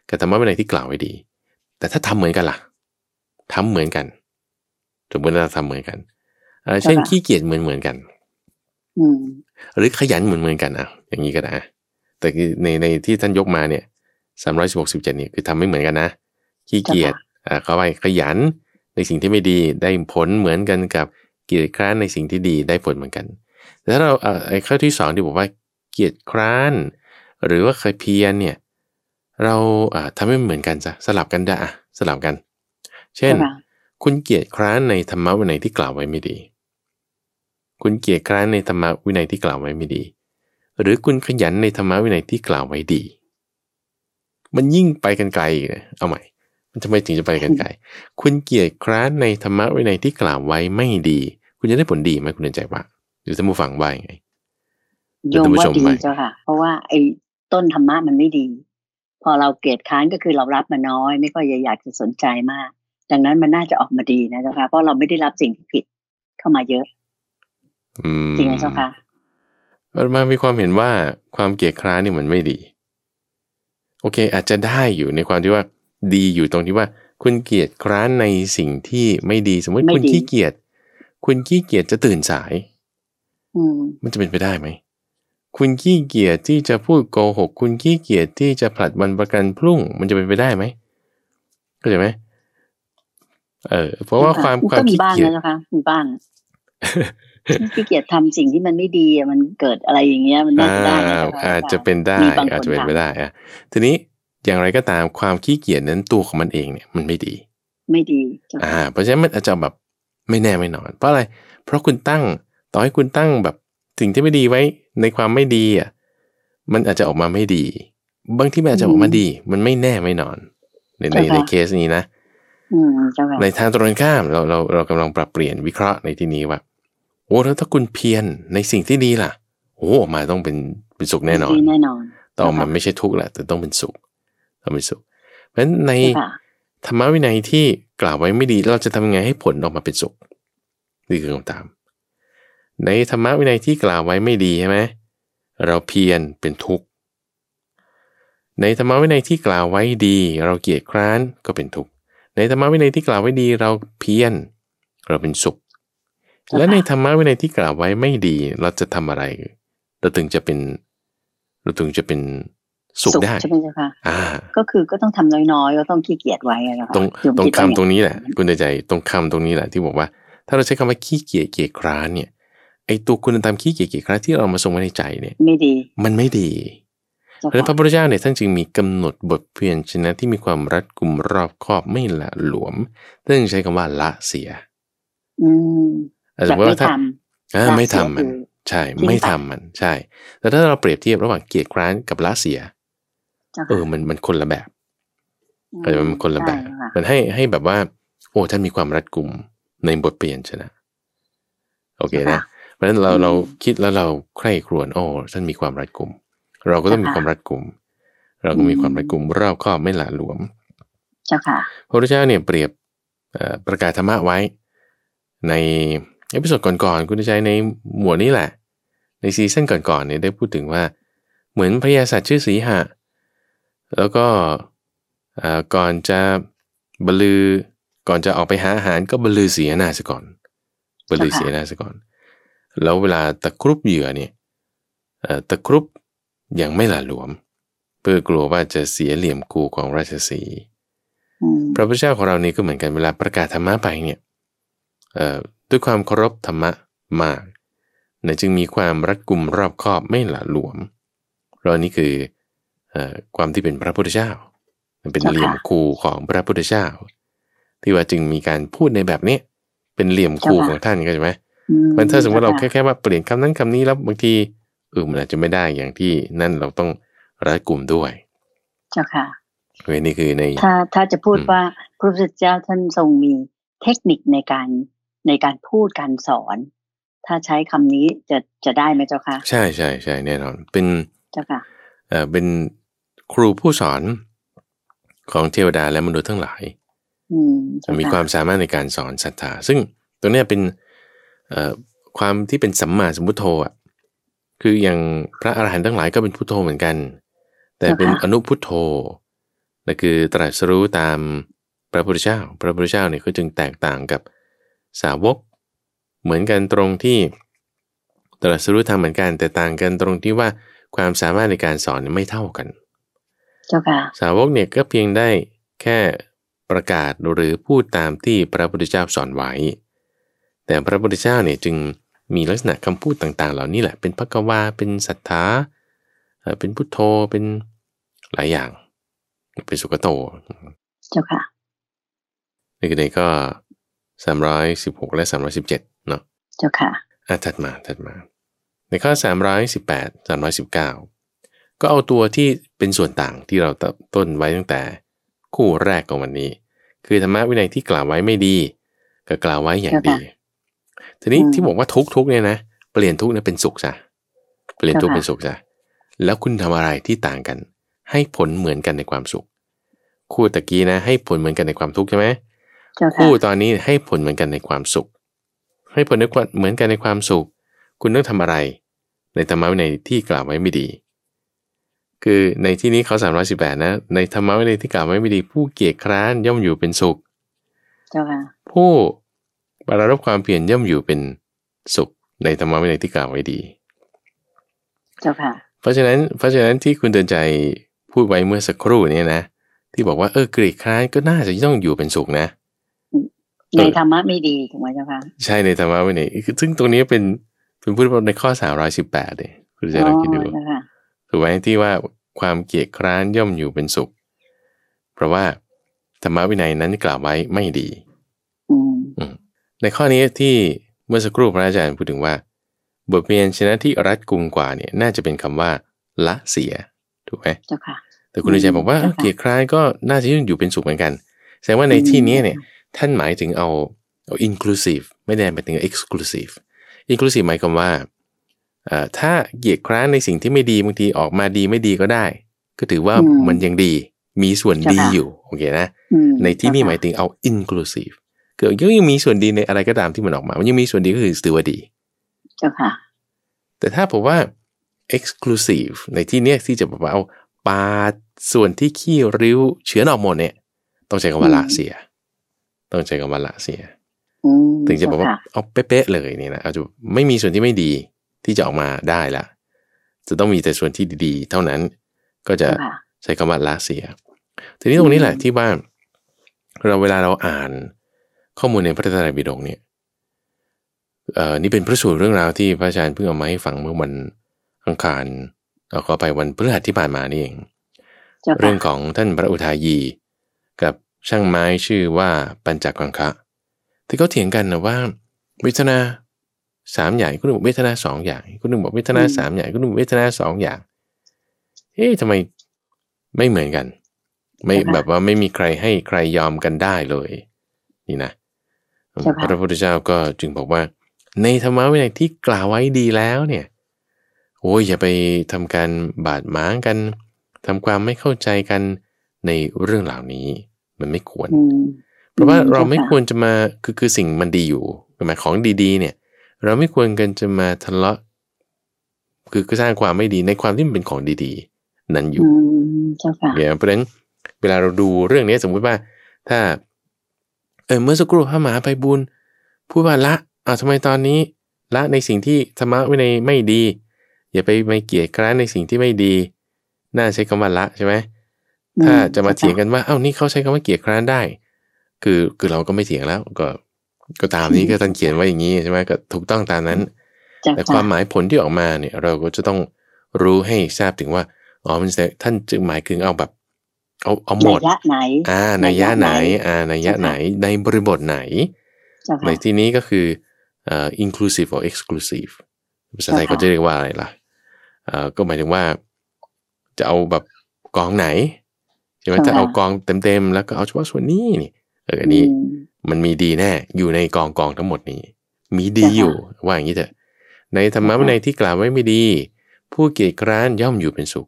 กับธรรมะวินัยที่กล่าวไว้ดี แต่ถ้าทำเหมือนกันล่ะ ทำเหมือนกัน สมมติเราทำเหมือนกัน เช่นขี้เกียจเหมือนเหมือนกันหรือขยันเหมือนเหมือนกันอ่ะอย่างนี้ก็ได้ แต่ในในที่ท่านยกมาเนี่ยสามร้อยสิบหกสิบเจ็ดนี่คือทำไม่เหมือนกันนะขี้เกียจอ่าเข้าไปขยันในสิ่งที่ไม่ดีได้ผลเหมือนกันกับ เกียจคร้านในสิ่งที่ดีได้ผลเหมือนกันแต่ถ้าเราไอ้ข้อที่สองที่บอกว่าเกียจคร้าน หรือว่าเคยเพียนเนี่ยเราทำให้เหมือนกันจ้ะสลับกันได้สลับกัน เช่น คุณเกียจคร้านในธรรมะวันไหนที่กล่าวไว้ไม่ดีคุณเกียรคร้านในธรรมวินัยที่กล่าวไว้ไม่ดี หรือคุณขยันในธรรมวินัยที่กล่าวไว้ดี มันยิ่งไปกันไกลเอาใหม่ มันทำไมถึงจะไปกันไกลคุณเกียรคร้านในธรรมวินัยที่กล่าวไว้ไม่ดี คุณจะได้ผลดีไหมคุณเดินใจว่าหรือท่านผู้ฟังว่ายงไงโยมว่าดีเจ้าค่ะ เพราะว่าไอ้ต้นธรรมะมันไม่ดี พอเราเกลียดค้านก็คือเรารับมาน้อย ไม่อยอยากจะสนใจมาก ดังนั้นมันน่าจะออกมาดีนะเจ้าค่ะเพราะเราไม่ได้รับสิ่งที่ผิดเข้ามาเยอะจริงไหมเจ้าคะมามีความเห็นว่าความเกียจคร้านนี่มันไม่ดี โอเค อาจจะได้อยู่ในความที่ว่า ดีอยู่ตรงที่ว่าคุณเกียจคร้านในสิ่งที่ไม่ดีสมมติ คุณขี้เกียจคุณขี้เกียจจะตื่นสายมันจะเป็นไปได้ไหม คุณขี้เกียจที่จะพูดโกหก คุณขี้เกียจที่จะผลัดวันประกันพรุ่ง มันจะเป็นไปได้ไหมเข้าใจไหมเออเพราะว่าความความขี้เกียจก็มีบ้างนะคะมีบ้างขี้เกียจทำสิ่งที่มันไม่ดีมันเกิดอะไรอย่างเงี้ย มันน่าจะได้อาจจะเป็นได้อาจจะเป็นไ่ได้อะทีนี้อย่างไรก็ตามความขี้เกียจนั้นตัวของมันเองเนี่ย มันไม่ดี ไม่ดีอ่า เพราะฉะนั้นมันอาจจะแบบไม่แน่ไม่นอนเพราะอะไรเพราะคุณตั้งต่อให้คุณตั้งแบบสิ่งที่ไม่ดีไว้ ในความไม่ดี อ่ะมันอาจจะออกมาไม่ดีบางที่มันอาจจะออกมาดี มันไม่แน่ไม่นอนในในในเคสนี้นะในทางตรงข้ามเราเราเรากำลังปรับเปลี่ยนวิเคราะห์ในที่นี้ว่าโอ้แล้วถ้าคุณเพียรในสิ่งที่ดีล่ะโอ้มาต้องเป็นเป็นสุขแน่นอนแน่นอนต่อมันไม่ใช่ทุกข์แหละแต่ต้องเป็นสุขต้องเป็นสุขเพราะฉะนั้นในธรรมวินัยที่กล่าวไว้ไม่ดี เราจะทำไงให้ผลออกมาเป็นสุขนี่คือคำตาม ในธรรมวินัยที่กล่าวไว้ไม่ดีใช่ไหมเราเพียรเป็นทุกข์ในธรรมวินัยที่กล่าวไว้ดี เราเกียดคร้านก็เป็นทุกข์ในธรรมวินัยที่กล่าวไว้ดีเราเพียรเราเป็นสุขและในธรรมะวินัยที่กล่าวไว้ไม่ดี เราจะทำอะไร เราถึงจะเป็น เราถึงจะเป็นสุขได้ใช่ไหมคะอ่า ก็คือก็ต้องทำน้อยๆก็ต้องขี้เกียจไว้นะคะตรงตรงคำตรงนี้แหละคุณใจตรงคำตรงนี้แหละที่บอกว่า ถ้าเราใช้คำว่าขี้เกียจเกียคร้านเนี่ย ไอตัวคุณธรรมขี้เกียจเกียคร้านที่เรามาทรงไว้ในใจ เนี่ยไม่ดี มันไม่ดี เพราะพระพุทธเจ้าเนี่ยท่านจึงมีกำหนดบทเพียนชนะ ที่มีความรัดกุมรอบครอบไม่ละหลวมท่านงใช้คำว่าละเสีย อืมสมมติว่าถ้าไม่ทำมัน ใช่ ไม่ทำมัน ใช่แต่ถ้าเราเปรียบเทียบระหว่างเกียรติคร้านกับละเสียเออ มันมันคนละแบบอาจจะมันคนละแบบมันให้ให้แบบว่า โอ้ท่านมีความรัดกุมในบทเปลี่ยนชนะ โอเคนะเพราะฉะนั้นเราเราคิดแล้วเราใคร่ครวญโอ้ท่านมีความรัดกุมเราก็ต้องมีความรัดกุมเราก็มีความรัดกุมรอบคอบไม่หละหลวมเจ้าค่ะพระพุทธเจ้าเนี่ยเปรียบประกาศธรรมะไว้ในเอพิส od ก่อนๆคุณใช้ในหมวดนี้แหละ ในซีซั่นก่อนๆเนี่ยได้พูดถึงว่าเหมือนพยาสัตว์ชื่อสีหะแล้วก็ก่อนจะบลือก่อนจะออกไปหาอาหารก็บลือเสียนาซะก่อนบลือเสียนาซะก่อน แล้วเวลาตะครุบเหยื่อเนี่ยตะครุบยังไม่หละหลวม เพื่อกลัวว่าจะเสียเหลี่ยมกูของราชสีพระพุทธเจ้าของเรานี่ก็เหมือนกันเวลาประกาศธรรมะไปเนี่ยด้วยความเคารพธรรมะมากนะจึงมีความรัดกุมรอบคอบไม่หละหลวมเรานี่คืออความที่เป็นพระพุทธเจ้าเป็นเหลี่ยมคูของพระพุทธเจ้า ที่ว่าจึงมีการพูดในแบบนี้ เป็นเหลี่ยมคูของท่านก็ใช่ไหมมันถ้าสมมติเราแค่แค่ว่าเปลี่ยนคำนั้นคำนี้แล้วบางทีเออมันอาจจะไม่ได้อย่างที่นั่นเราต้องรัดกลุ่มด้วย เจ้าค่ะเวนี่คือในถ้าถ้าจะพูดว่าพระพุทธเจ้าท่านทรงมีเทคนิคในการในการพูดการสอน ถ้าใช้คำนี้จะจะได้ไหมเจ้าค่ะใช่ใช่ใช่แน่นอน เป็นเจ้าค่ะเออเป็นครูผู้สอนของเทวดาและมนุษย์ทั้งหลายมีความสามารถในการสอนศรัทธา ซึ่งตัวเนี้ยเป็นความที่เป็นสัมมาสัมพุทโธอ่ะคืออย่าง พระอาหารหันต์ทั้งหลายก็เป็นพุทโธเหมือนกัน แต่เป็นอนุพุทโธนั่นคือตรัสรู้ตามพระพุทธเจ้าพระพุทธเจ้าเนี่ยก็จึงแตกต่างกับสาวกเหมือนกันตรงที่ ตรัสรู้ธรรมเหมือนกัน แต่ต่างกันตรงที่ว่าความสามารถในการสอนไม่เท่ากันเจ้าค่ะสาวกเนี่ยก็เพียงได้แค่ประกาศหรือพูดตามที่พระพุทธเจ้าสอนไว้แต่พระพุทธเจ้าเนี่ยจึงมีลักษณะคำพูดต่าง ๆ เหล่านี้แหละ เป็นพักวาเป็นศรัทธาเป็นพุทโธเป็นหลายอย่าง เป็นสุกโตเจ้าค่ะในี่ก็316 และ 317เนาะเจ้าค่ะอ่ะถัดมาถัดมา ในข้อ 318 319 ก็เอาตัวที่เป็นส่วนต่างที่เราต้นไว้ตั้งแต่ คู่แรกของวันนี้ คือธรรมะวินัยที่กล่าวไว้ไม่ดี ก็กล่าวไว้อย่างดี ทีนี้ที่บอกว่าทุกทุกเนี่ยนะ เปลี่ยนทุกเนี่ยเป็นสุขจ้ะเปลี่ยนทุกเป็นสุขจ้ะแล้วคุณทำอะไรที่ต่างกัน ให้ผลเหมือนกันในความสุข คู่ตะกี้นะให้ผลเหมือนกันในความทุกข์ใช่ไหมคู่ตอนนี้ให้ผลเหมือนกันในความสุข ให้ผลเหมือนกันในความสุข คุณต้องทำอะไร ในธรรมะวินัยที่กล่าวไว้ไม่ดี คือในที่นี้เขาสามร้อยสิบแปดนะในธรรมะวินัยที่กล่าวไว้ไม่ดี ผู้เกียจคร้านย่อมอยู่เป็นสุข ผู้บรารบความเปลี่ยนย่อมอยู่เป็นสุข ในธรรมะวินัยที่กล่าวไว้ดีเจ้าค่ะเพราะฉะนั้นเพราะฉะนั้นที่คุณเดินใจพูดไว้เมื่อสักครู่เนี่ยนะ ที่บอกว่าเออเกลียดคร้านก็น่าจะต้องอยู่เป็นสุขนะเในธรรมะไม่ดีถูกไหมเจ้าคะใช่ในธรรมะไม่ดีซึ่งตรงนี้เป็น เป็นพูดในข้อสามร้อยสิบแปดเลยคุณจะลองคิดดูถูกไหมที่ว่าความเกียดคร้านย่อมอยู่เป็นสุข เพราะว่า ธรรมะวินัยนั้นกล่าวไว้ไม่ดี ในข้อนี้ที่เมื่อสักครู่พระอาจารย์พูดถึงว่าบทเรียนชนะที่รัดกุมกว่าเนี่ย น่าจะเป็นคำว่าละเสีย ถูกไหมเจ้าค่ะแต่คุณใจบอกว่าเกียรคร้านก็น่าจะยุ่งอยู่เป็นสุขเหมือนกัน แสดงว่าในที่นี้เนี่ยท่านหมายถึงเอาเอา inclusive ไม่ได้หมายถึง exclusive inclusive หมายความว่าถ้าเกียดคร้านในสิ่งที่ไม่ดีบางทีออกมาดีไม่ดีก็ได้ ก็ถือว่ามันยังดีมีส่วนดีอยู่โอเคนะในที่นี้หมายถึงเอา inclusive คือยังมีส่วนดีในอะไรก็ตามที่มันออกมา มันยังมีส่วนดีก็คือถือว่าดี เจ้าค่ะแต่ถ้าผมว่า exclusive ในที่นี้ที่จะบอกว่าเอาปาส่วนที่ขี้ริ้วเชื้อนออกหมดเนี่ย ต้องใช้คำว่าละเสียต้องใช้คำว่าละเสียถึงจะบอกว่า เอาเป๊ะๆเลยนี่นะอาจจะไม่มีส่วนที่ไม่ดีที่จะออกมาได้ละ จะต้องมีแต่ส่วนที่ดี ๆ เท่านั้น ก็จะใช้คำว่าละเสีย ทีนี้ตรงนี้แหละที่ว่าเราเวลาเราอ่านข้อมูลในพระไตรปิฎกเนี่ยเอ่อนี่เป็นพระสูตรเรื่องราวที่พระอาจารย์เพิ่งเอามาให้ฟังเมื่อวันอังคารเราก็ไปวันพฤหัสที่ผ่านมานี่เอง เรื่องของท่านพระอุทายีช่างไม้ชื่อว่าปัญจกังคะ ที่เขาเถียงกันนะว่าเวทนาสามอย่างคนหนึ่งบอกเวทนาสองอย่างคนหนึ่งบอกเวทนาสามอย่างคนหนึ่งบอกเวทนาสองอย่างเอ๊ะทำไมไม่เหมือนกันไม่แบบว่าไม่มีใครให้ใครยอมกันได้เลย นี่นะพระพุทธเจ้าก็จึงบอกว่าในธรรมะวินัยที่กล่าวไว้ดีแล้วเนี่ยโอ้ยอย่าไปทำการบาดหมางกัน ทำความไม่เข้าใจกันในเรื่องเหล่านี้มันไม่ควร เพราะว่าเราไม่ควรจะมาคือคือสิ่งมันดีอยู่หมายของดี ๆ เนี่ย เราไม่ควรกันจะมาทะเลาะ คือก็สร้างความไม่ดีในความที่มันเป็นของดี ๆ นั้นอยู่เนี่ยเพราะฉะนั้นเวลาเราดูเรื่องนี้สมมติว่าถ้า เออเมื่อสักครู่พระมหาไปบุญพูดว่าละอ่าทำไมตอนนี้ ละในสิ่งที่ธรรมะไว้ในไม่ดี อย่าไปไม่เกียดกร้านในสิ่งที่ไม่ดี น่าใช้คำว่าละใช่ไหมถ้าจะมาเถียงกันว่า เอ้า นี่เขาใช้คำว่าเกียรคร้านได้ คือ คือเราก็ไม่เถียงแล้ว ก็ ก็ตามนี้ก็ท่านเขียนไว้อย่างนี้ใช่ไหมก็ถูกต้องตามนั้น แต่ความหมายผลที่ออกมาเนี่ย เราก็จะต้องรู้ให้ทราบถึงว่า อ๋อมันท่านจึงหมายถึงเอาแบบ เอาเอาหมดไหนอ่าในยะไหนอ่าในยะไหน ในบริบทไหนในที่นี้ก็คืออ่า inclusive or exclusive ภาษาไทยเขาจะเรียกว่าอะไรล่ะอ่าก็หมายถึงว่า จะเอาแบบกองไหนช่ไหมจะเอากองเต็ม ๆ แล้วก็เอาเฉพาะส่วนนี้นี่เอออันนี้ มันมีดีแน่อยู่ในกองกองทั้งหมดนี้ มีดีอยู่ ว่าอย่างนี้เถอะในธรรมะในที่กล่าวไว้ไม่ดี ผู้เกียจคร้านย่อมอยู่เป็นสุข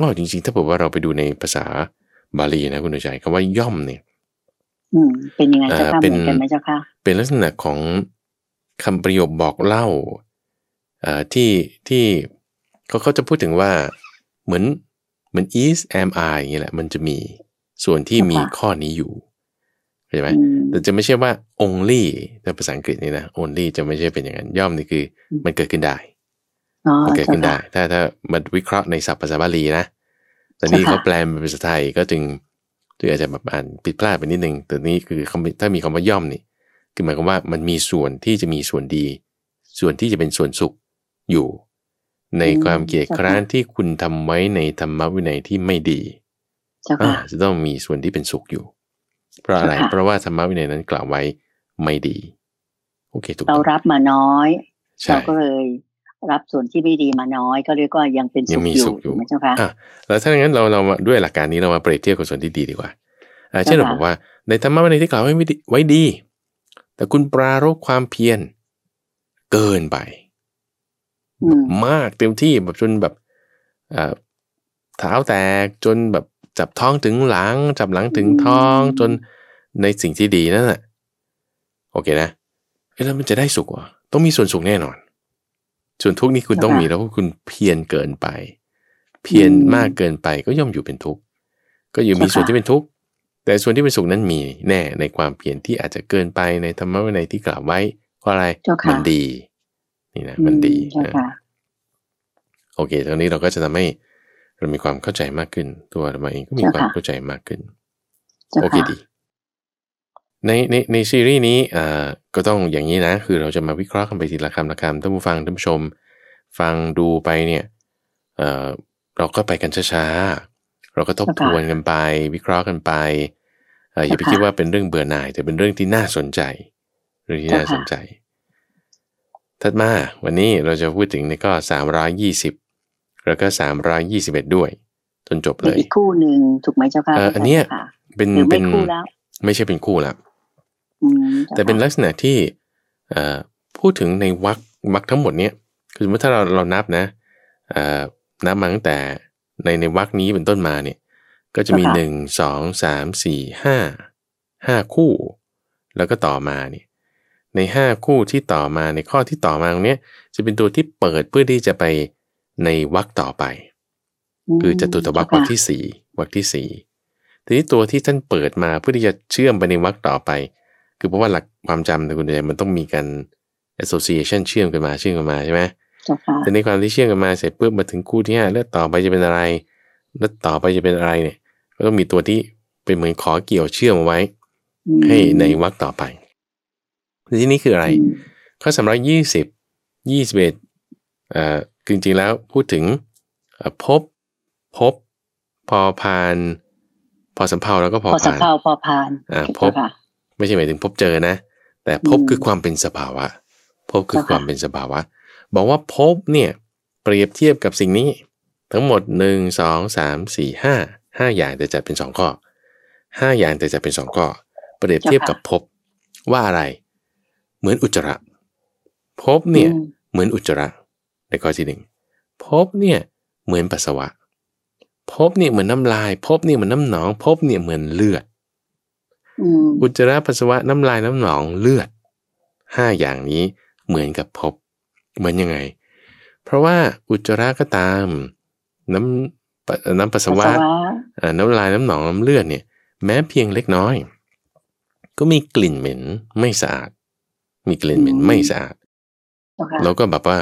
อ๋อจริง ๆ ถ้าบอกว่าเราไปดูในภาษาบาลีนะ คุณดุชัยคำว่าย่อมเนี่ยเป็นยังไงจะตาม่เป็นไหมเจ้าค่ะเป็นลักษณะของคำประโยคบอกเล่าที่ที่เขาเขาจะพูดถึงว่าเหมือนมัน is am I อย่างเงี้ยแหละ มันจะมีส่วนที่มีข้อนี้อยู่เข้าใจไหม แต่จะไม่ใช่ว่า only ถ้าภาษาอังกฤษนี่นะ only จะไม่ใช่เป็นอย่างนั้นย่อมนี่คือมันเกิดขึ้นได้มันเกิดขึ้นได้ ถ้าถ้ามันวิเคราะห์ในศัพท์ภาษาบาลีนะ แต่นี่เขาแปลเป็นภาษาไทยก็จึงตัวอาจจะแบบอ่านผิดพลาดไปนิดนึง แต่นี้คือถ้ามีคำว่าย่อมนี่คือหมายความว่ามันมีส่วนที่จะมีส่วนดี ส่วนที่จะเป็นส่วนสุขอยู่ในความเกียดคร้านที่คุณทำไว้ในธรรมวินัยที่ไม่ดีอาจะต้องมีส่วนที่เป็นสุขอยู่เพราะอะไรเพราะว่าธรรมวินัยนั้นกล่าวไว้ไม่ดี โอเคถูกเรารับมาน้อยเราก็เลย รับส่วนที่ไม่ดีมาน้อยก็เรียกว่ายังเป็นสุขอยู่ใช่ไหมเจ้าคะอ่ะแล้วถ้าอย่างนั้นเราเราด้วยหลักการนี้เรามาเปรียบเทียบกับส่วนที่ดีดีกว่าเช่นเราบอกว่าในธรรมวินัยที่กล่าวไว้ดีไว้ดี แต่คุณปรารบความเพียรเกินไปมากเต็มที่แบบจนแบบเท้าแตกจนแบบจับท้องถึงหลัง จับหลังถึงท้อง จนในสิ่งที่ดีนั่นแหละโอเคนะแล้วมันจะได้สุขวะต้องมีส่วนสุขแน่นอน ส่วนทุกข์นี่คุณต้องมีแล้วคุณเพียรเกินไป เพียรมากเกินไปก็ย่อมอยู่เป็นทุกข์ก็อยู่มีส่วนที่เป็นทุกข์แต่ส่วนที่เป็นสุขนั้นมีแน่ ในความเพียรที่อาจจะเกินไปในธรรมะวินัยที่กล่าวไว้เพราะอะไรมันดีนี่นะมันดีนะโอเคตรงนี้เราก็จะทำให้เรามีความเข้าใจมากขึ้นตัวเราเองก็มีความเข้าใจมากขึ้นโอเคดีในในในซีรีส์นี้อ่าก็ต้องอย่างนี้นะ คือเราจะมาวิเคราะห์กันไปทีละคำละคำท่านผู้ฟังท่านผู้ชมฟังดูไปเนี่ยเอ่อเราก็ไปกันช้าๆเราก็ทบทวนกันไป วิเคราะห์กันไปอย่าไปคิดว่าเป็นเรื่องเบื่อหน่าย แต่เป็นเรื่องที่น่าสนใจ เรื่องที่น่าสนใจถัดมา วันนี้เราจะพูดถึงในข้อ320 แล้วก็ 321 ด้วยจนจบเลยอีกคู่หนึ่งถูกไหมเจ้าค่ะอันเนี้ยเป็นเป็นไม่ใช่เป็นคู่แล้ว แต่เป็นลักษณะที่พูดถึงในวักวักทั้งหมดเนี้ยคือสมมติถ้าเราเรานับนะนับมาตั้งแต่ในในวักนี้เป็นต้นมาเนี่ยก็จะมีหนึ่งสองสามสี่ห้าห้าคู่ แล้วก็ต่อมาเนี่ยใน 5 คู่ที่ต่อมา ในข้อที่ต่อมาตรงนี้จะเป็นตัวที่เปิดเพื่อที่จะไปในวรรคต่อไป คือจะตุตวรรควรรคที่สี่วรรคที่สี่ทีนี้ตัวที่ท่านเปิดมาเพื่อที่จะเชื่อมไปในวรรคต่อไป คือเพราะว่าหลักความจำในคุณใจมันต้องมีการ association เชื่อมกันมาเชื่อมกันมาใช่ไหมแต่ในความที่เชื่อมกันมาเสร็จปุ๊บมาถึงคู่ที่ห้าแล้วต่อไปจะเป็นอะไร แล้วต่อไปจะเป็นอะไรเนี่ยก็ต้องมีตัวที่เป็นเหมือนขอเกี่ยวเชื่อมเอาไว้ ให้ในวรรคต่อไปที่นี่คืออะไรข้อสามร้อยยี่สิบยี่สิบเอ็ดอ่จริงๆแล้วพูดถึงพบ พบพอพานพอสัมเพาแล้วก็พอพานพอสัมเพาพอพานอ่าพบไม่ใช่หมายถึงพบเจอนะ แต่พบคือความเป็นสภาวะพบคือความเป็นสภาวะบอกว่าพบเนี่ยเปรียบเทียบกับสิ่งนี้ ทั้งหมดหนึ่งสองสามสี่ห้าห้าอย่างแต่จัดเป็นสองข้อห้าอย่างแต่จัดเป็นสองข้อเปรียบเทียบกับพบว่าอะไรเหมือนอุจจาระ พบเนี่ย เหมือนอุจจาระในข้อที่หนึ่ง พบเนี่ย เหมือนปัสสาวะ พบเนี่ยเหมือนน้ำลาย พบเนี่ยเหมือนน้ำหนอง พบเนี่ยเหมือนเลือดอุจจาระปัสสาวะ น้ำลายน้ำหนองเลือดห้าอย่างนี้เหมือนกับพบ เหมือนยังไง เพราะว่าอุจจาระก็ตามน้ำน้ำปัสสาวะน้ำลายน้ำหนองน้ำเลือดเนี่ยแม้เพียงเล็กน้อย ก็มีกลิ่นเหม็นไม่สะอาดมีกลิ่นเหม็นไม่สะอาดเราก็แบบว่า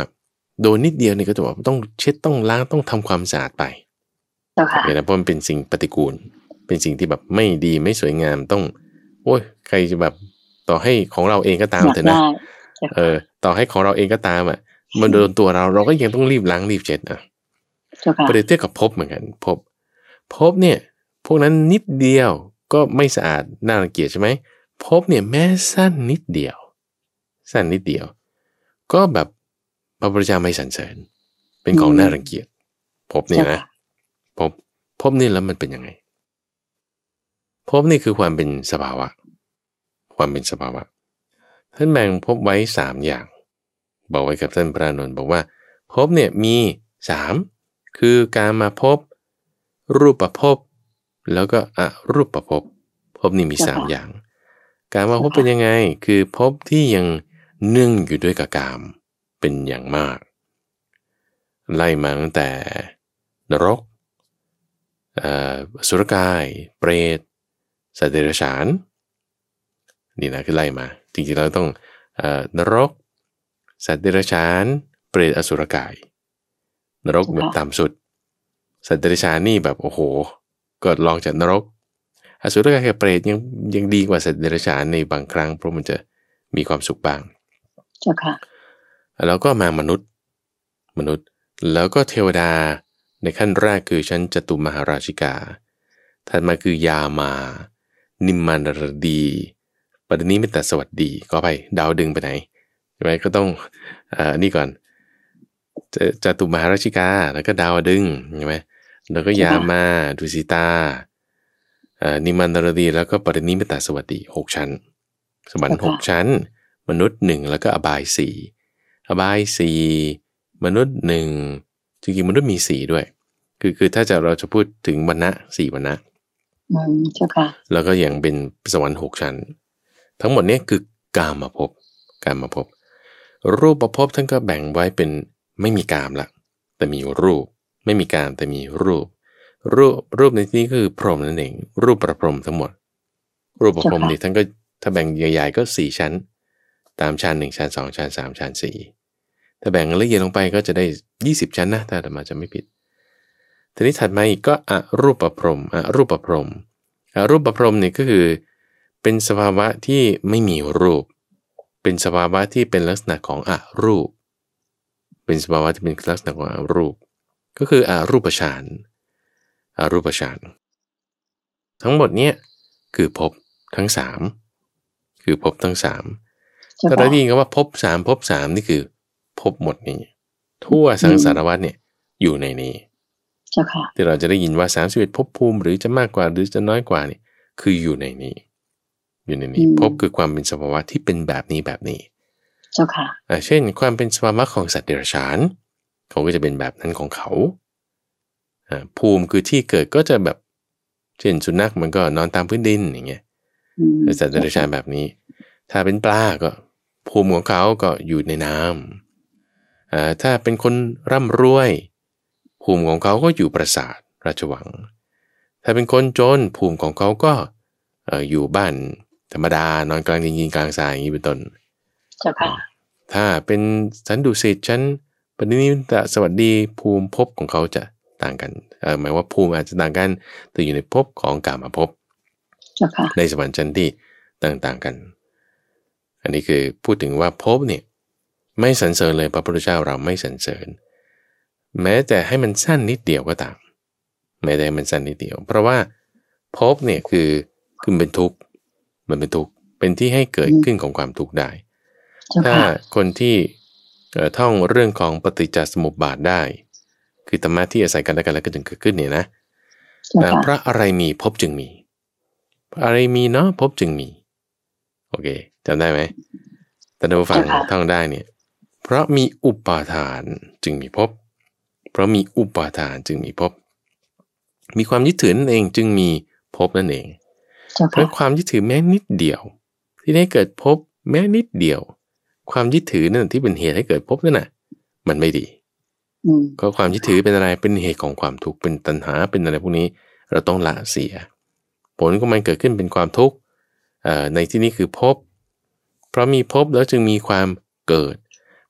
โดนนิดเดียวนี่ก็จะบอกต้องเช็ดต้องล้างต้องทำความสะอาดไปเห็นหะเพราะมันเป็นสิ่งปฏิกูล เป็นสิ่งที่แบบไม่ดีไม่สวยงามต้อง โอ้ย ใครจะแบบต่อให้ของเราเองก็ตามเถอะนะเออ ต่อให้ของเราเองก็ตาม อ่ะมันโดนตัวเราเราก็ยังต้องรีบล้างรีบเช็ด อ่ะประเดี๋ยวเทกับพบเหมือนกัน พบ พบเนี่ยพวกนั้นนิดเดียวก็ไม่สะอาดน่ารังเกียจใช่ไหมพบเนี่ยแม้สั้นนิดเดียวสั้นนิดเดียว ก็แบบพระพุทธเจ้าไม่สรรเสริญ เป็นของน่ารังเกียจพบนี่นะพบพบนี่แล้วมันเป็นยังไงพบนี่คือความเป็นสภาวะ ความเป็นสภาวะ ท่านแบ่งพบไว้สามอย่าง บอกไว้กับท่านพระนนท์บอกว่าพบเนี่ยมีสามคือการมาพบรูปประพบแล้วก็อรูปประพบพบนี่มีสามอย่าง การมาพบเป็นยังไง คือพบที่ยังเนื่องอยู่ด้วยกับกามเป็นอย่างมาก ไล่มาตั้งแต่นรกสุรกายเปรตสัตว์เดรัจฉานนี่นะคือไล่มาจริงๆเราต้องนรก สัตว์เดรัจฉานเปรตอสุรกายนรกแบบต่ำสุด สัตว์เดรัจฉานนี่แบบโอ้โหก็ลองจากนรก อสุรกายกับเปรตยังยังดีกว่าสัตว์เดรัจฉานในบางครั้งเพราะมันจะมีความสุขบ้างเจ้าค่ะแล้วก็มามนุษย์มนุษย์แล้วก็เทวดาในขั้นแรกคือชั้นจตุมหาราชิกา ถัดมาคือยามานิมมานรดีปัตตนี้ไม่แต่สวัสดี ก็ไปดาวดึงไปไหนใช่ไหมก็ต้องอันนี้ก่อนจตุมหาราชิกาแล้วก็ดาวดึงใช่ไหมแล้วก็ยามาดุสิตานิมมานรดี แล้วก็ปรินี้ไม่แต่สวัสดีหกชั้นสวรรค์หกชั้นมนุษย์หนึ่งแล้วก็อบายสี่อบายสี่มนุษย์หนึ่งจริงๆมนุษย์มีสี่ด้วยคือคือถ้าจะเราจะพูดถึงวรรณะสี่วรรณะอืมใช่ค่ะแล้วก็อย่างเป็นสวรรค์หกชั้น ทั้งหมดนี้คือกามาพบกามาพบรูปประพบท่านก็แบ่งไว้เป็นไม่มีกามละ แต่มีรูป ไม่มีกามแต่มีรูป รูปรูปในที่นี้คือพรหมนั่นเองรูปประพรหมทั้งหมด รูปประพรหมนี่ท่านก็ถ้าแบ่งใหญ่ ๆ ก็สี่ชั้นตามชั้นหนึ่งชั้นสองชั้นสามชั้นสี่ถ้าแบ่งละเอียดลงไปก็จะได้ 20ชั้นนะถ้าธรรมาจะไม่ผิดทีนี้ถัดมาอีกก็อรูปประพรมอรูปประพรมอรูปประพรมเนี่ยก็คือเป็นสภาวะที่ไม่มีรูป เป็นสภาวะที่เป็นลักษณะของอรูป เป็นสภาวะที่เป็นลักษณะของอรูป ก็คืออรูปฌานอรูปฌานทั้งหมดเนี้ยคือภพทั้ง 3 คือภพทั้ง 3ก็เราได้ยินก็ว่าพบสามพบสามนี่คือ พบหมดนี่ทั่วสังสารวัฏเนี่ย อยู่ในนี้ที่เราจะได้ยินว่าสามสิบเอ็ดภบภูมิหรือจะมากกว่าหรือจะน้อยกว่านี่คืออยู่ในนี้ อยู่ในนี้ พบคือความเป็นสภาวะที่เป็นแบบนี้แบบนี้เจ้าค่ะเช่นความเป็นสภาวะของสัตว์เดรัจฉานเขาก็จะเป็นแบบนั้นของเขาภูมิคือที่เกิดก็จะแบบ เช่นสุนัขมันก็นอนตามพื้นดินอย่างเงี้ยสัตว์เดรัจฉานแบบนี้ ถ้าเป็นปลาก็ภูมิของเขา ก็อยู่ในน้ำถ้าเป็นคนร่ำรวย ภูมิของเขา ก็อยู่ปราสาทราชวัง ถ้าเป็นคนจน ภูมิของเขา ก็อยู่บ้านธรรมดา นอนกลางดินยินกลางทรายอย่างนี้เป็นต้นถ้าเป็นสันดุสิตชั้นปณินิตะสวัสดี ภูมิภพของเขาจะต่างกันหมายว่าภูมิอาจจะต่างกัน แต่อยู่ในภพของกามาภพในสวรรค์ชั้นที่ต่าง ๆกันอันนี้คือพูดถึงว่าพบเนี่ยไม่สรรเสริญเลยพระพุทธเจ้าเราไม่สรรเสริญ แม้แต่ให้มันสั้นนิดเดียวก็ตามแม้แต่มันสั้นนิดเดียว เพราะว่าพบเนี่ยคือคือเป็นทุกข์มันเป็นทุกข์เป็นที่ให้เกิดขึ้นของความทุกข์ได้ถ้าคนที่ท่องเรื่องของปฏิจจสมุปบาทได้ คือธรรมะที่อาศัยกันและกันแล้วก็ถึงเกิดขึ้นเนี่ยนะพระอะไรมีพบจึงมี อะไรมีเนาะพบจึงมีโอเคจำได้ไหมแต่ดูฟังท่องได้เนี่ย เพราะมีอุปาทานจึงมีพบ เพราะมีอุปาทานจึงมีพบ มีความยึดถือนั่นเองจึงมีพบนั่นเอง เพราะความยึดถือแม้นิดเดียว ที่ได้เกิดพบแม้นิดเดียว ความยึดถือนั่นที่เป็นเหตุให้เกิดพบนั่นน่ะ มันไม่ดีก็ความยึดถือเป็นอะไรเป็นเหตุของความทุกข์เป็นตัณหาเป็นอะไรพวกนี้เราต้องละเสียผลก็มันเกิดขึ้นเป็นความทุกข์ในที่นี้คือพบ เพราะมีพบแล้วจึงมีความเกิด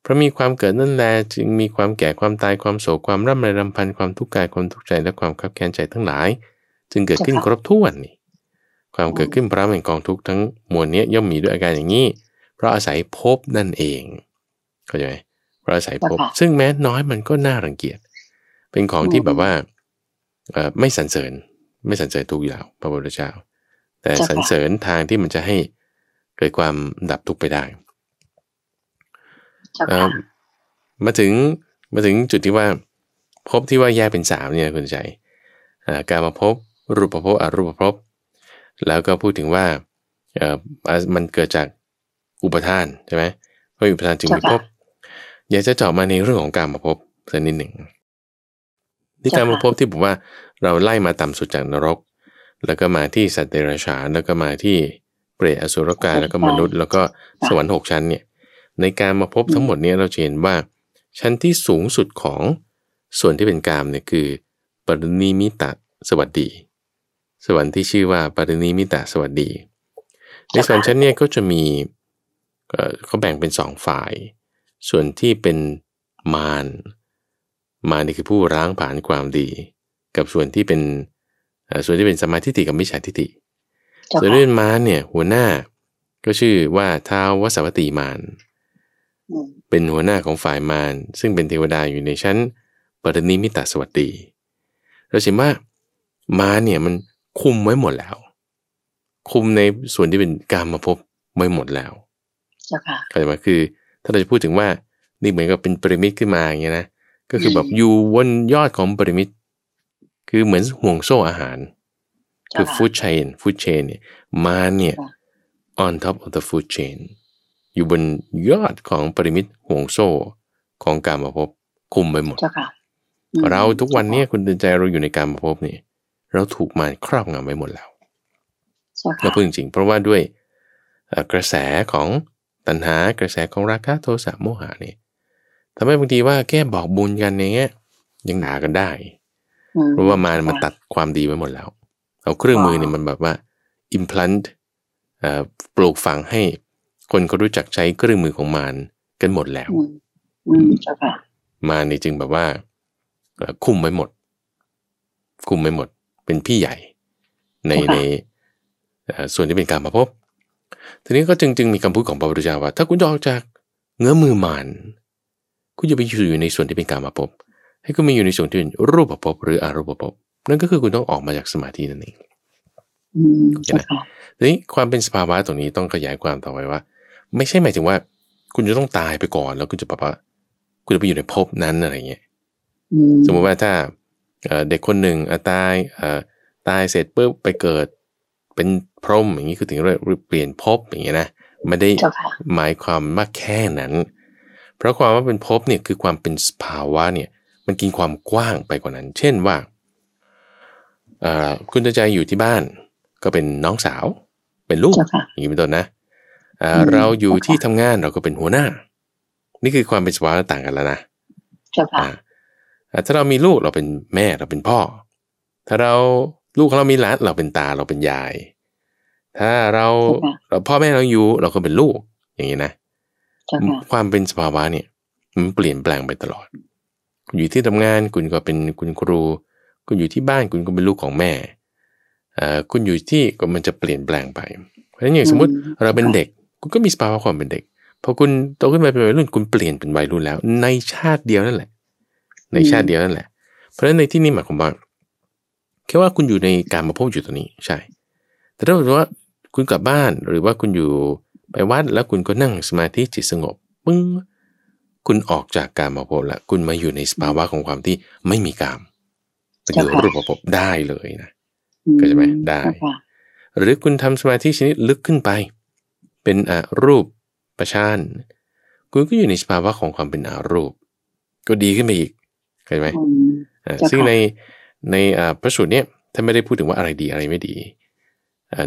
เพราะมีความเกิดนั่นแหลจึงมีความแก่ความตายความโศกความร่ำไรรำพัน ความทุกข์กายความทุกข์ใจและความขับแค้นใจทั้งหลาย จึงเกิดขึ้นครบถ้วนนี่ ความเกิดขึ้นพระแห่งกองทุกข์ทั้งมวลนี้ย่อมมีด้วยอาการอย่างนี้ เพราะอาศัยพบนั่นเองเข้าใจไหมเพราะอาศัยพบซึ่งแม้น้อยมันก็น่ารังเกียจ เป็นของที่แบบว่าไม่สันเสริญไม่สันเสริญทุกอย่างพระพุทธเจ้าแต่สรรเสริญทางที่มันจะให้เกิดความดับทุกข์ไปได้ มาถึงมาถึงจุดที่ว่าพบที่ว่าแยกเป็นสามเนี่ย คุณใจ การมาพบรูปภพอรูปภพแล้วก็พูดถึงว่ามันเกิดจากอุปทานใช่ไหมเพราะอุปทานจึงมีพบ อยากจะเจาะมาในเรื่องของการมาพบสักนิดหนึ่งที่การมาพบที่ผมว่าเราไล่มาต่ำสุดจากนรกแล้วก็มาที่สัตว์เดรัจฉานแล้วก็มาที่เปรตอสุรกายแล้วก็มนุษย์ แล้วก็สวรรค์หกชั้นเนี่ยในการมาพบทั้งหมดนี้เราจะเห็นว่าชั้นที่สูงสุดของส่วนที่เป็นกามเนี่ยคือปรินิมิตะสวัสดี สวรรค์ที่ชื่อว่าปรินิมิตะสวัสดีในส่วนชั้นเนี่ยก็จะมีเขาแบ่งเป็นสองฝ่าย ส่วนที่เป็นมารมารนี่คือผู้ร้างผ่านความดี กับส่วนที่เป็นส่วนที่เป็นสมาธิติกับมิจฉาทิฏฐิส่วนเรื่องมารเนี่ยหัวหน้าก็ชื่อว่าท้าววสวัตีมารเป็นหัวหน้าของฝ่ายมารซึ่งเป็นเทวดาอยู่ในชั้น ปรินิมิตาสวัสดี เราเห็นว่ามารเนี่ยมันคุมไว้หมดแล้ว คุมในส่วนที่เป็นการมาพบไว้หมดแล้วเข้าใจไหมคือ ถ้าเราจะพูดถึงว่านี่เหมือนกับเป็นปริมิตขึ้นมาอย่างเงี้ยนะ ก็คือแบบอยู่วนยอดของปริมิตคือเหมือนห่วงโซ่อาหารคือฟู้ดเชนฟู้ดเชนเนี่ยมาเนี่ย on top of the food chain อยู่บนยอดของปริมิตห่วงโซ่ของการมาพบคุมไปหมด เราทุกวันนี้คุณตื่นใจเราอยู่ในการมาพบนี่เราถูกมาครอบงำไปหมดแล้วเราพูดจริงเพราะว่าด้วยกระแสของตัณหากระแสของราคะโทสะโมหะนี่ทำให้บางทีว่าแค่บอกบุญกันอย่างเงี้ย ยังหนากันได้เพราะว่ามารมันตัดความดีไว้หมดแล้ว เอาเครื่องมือเนี่ยมันแบบว่า implant ปลูกฝังให้ คนเขารู้จักใช้เครื่องมือของมารกันหมดแล้ว มารนี่จึงแบบว่าคุมไว้หมด คุมไว้หมดเป็นพี่ใหญ่ ในในส่วนที่เป็นการมาพบ ทีนี้ก็จึงจึงมีคำพูดของพระพุทธเจ้าว่า ถ้าคุณจะออกจากเงื้อมือมารคุณจะไปอยู่ในส่วนที่เป็นการมาพบให้คุณมีอยู่ในส่วนที่รูปภพหรืออารูปภพนั่นก็คือคุณต้องออกมาจากสมาธินั่นเองใช่ไหมทีนี้ความเป็นสภาวะตรงนี้ต้องขยายความต่อไปว่า ไม่ใช่หมายถึงว่า คุณจะต้องตายไปก่อน แล้วคุณจะแบบว่าคุณจะไปอยู่ในภพนั้นอะไรเงี้ยสมมุติว่าถ้าเด็กคนหนึ่งตายตายเสร็จปุ๊บไปเกิดเป็นพรหมอย่างนี้คือถึงเรียกเปลี่ยนภพอย่างเงี้ยนะไม่ได้หมายความมากแค่นั้น เพราะความว่าเป็นภพเนี่ยคือความเป็นสภาวะเนี่ยมันกินความกว้างไปกว่านั้น เช่นว่าคุณตาใจอยู่ที่บ้าน ก็เป็นน้องสาว เป็นลูก อย่างนี้เป็นต้นนะเราอยู่ที่ทำงานเราก็เป็นหัวหน้า นี่คือความเป็นสภาวะต่างกันแล้วนะถ้าเรามีลูกเราเป็นแม่เราเป็นพ่อ ถ้าเราลูกของเรามีหลานเราเป็นตา เราเป็นยาย ถ้าเราเราพ่อแม่เราอยู่เราก็เป็นลูก อย่างนี้นะ ความเป็นสภาวะเนี่ย มันเปลี่ยนแปลงไปตลอดณอยู่ที่ทำงาน คุณก็เป็นคุณครู คุณอยู่ที่บ้าน คุณก็เป็นลูกของแม่คุณอยู่ที่ก็มันจะเปลี่ยนแปลงไป เพราะฉะนั้นอย่างสมมติเราเป็นเด็ก คุณก็มีสภาวะความเป็นเด็กพอคุณโตขึ้นมาเป็นวัยรุ่นคุณเปลี่ยนเป็นวัยรุ่นแล้ว ในชาติเดียวนั่นแหละ ในชาติเดียวนั่นแหละ เพราะฉะนั้นในที่นี้หมายความว่า แค่ว่าคุณอยู่ในการมาพบอยู่ตรงนี้ใช่ แต่ถ้าบอกว่าคุณกลับบ้าน หรือว่าคุณอยู่ไปวัดแล้วคุณก็นั่งสมาธิจิตสงบปึ้งคุณออกจากการมาพบละคุณมาอยู่ในสภาวะของความที่ไม่มีกามอยู่รูปภพได้เลยนะก็ใช่ไหมได้ หรือคุณทำสมาธิชนิด ลึกขึ้นไป เป็นอรูปประชานคุณก็อยู่ในสภาวะของความเป็นอารูป ก็ดีขึ้นไปอีกเข้าใจไหมซึ่งในในพระสูตรเนี้ยท่านไม่ได้พูดถึงว่าอะไรดีอะไรไม่ดี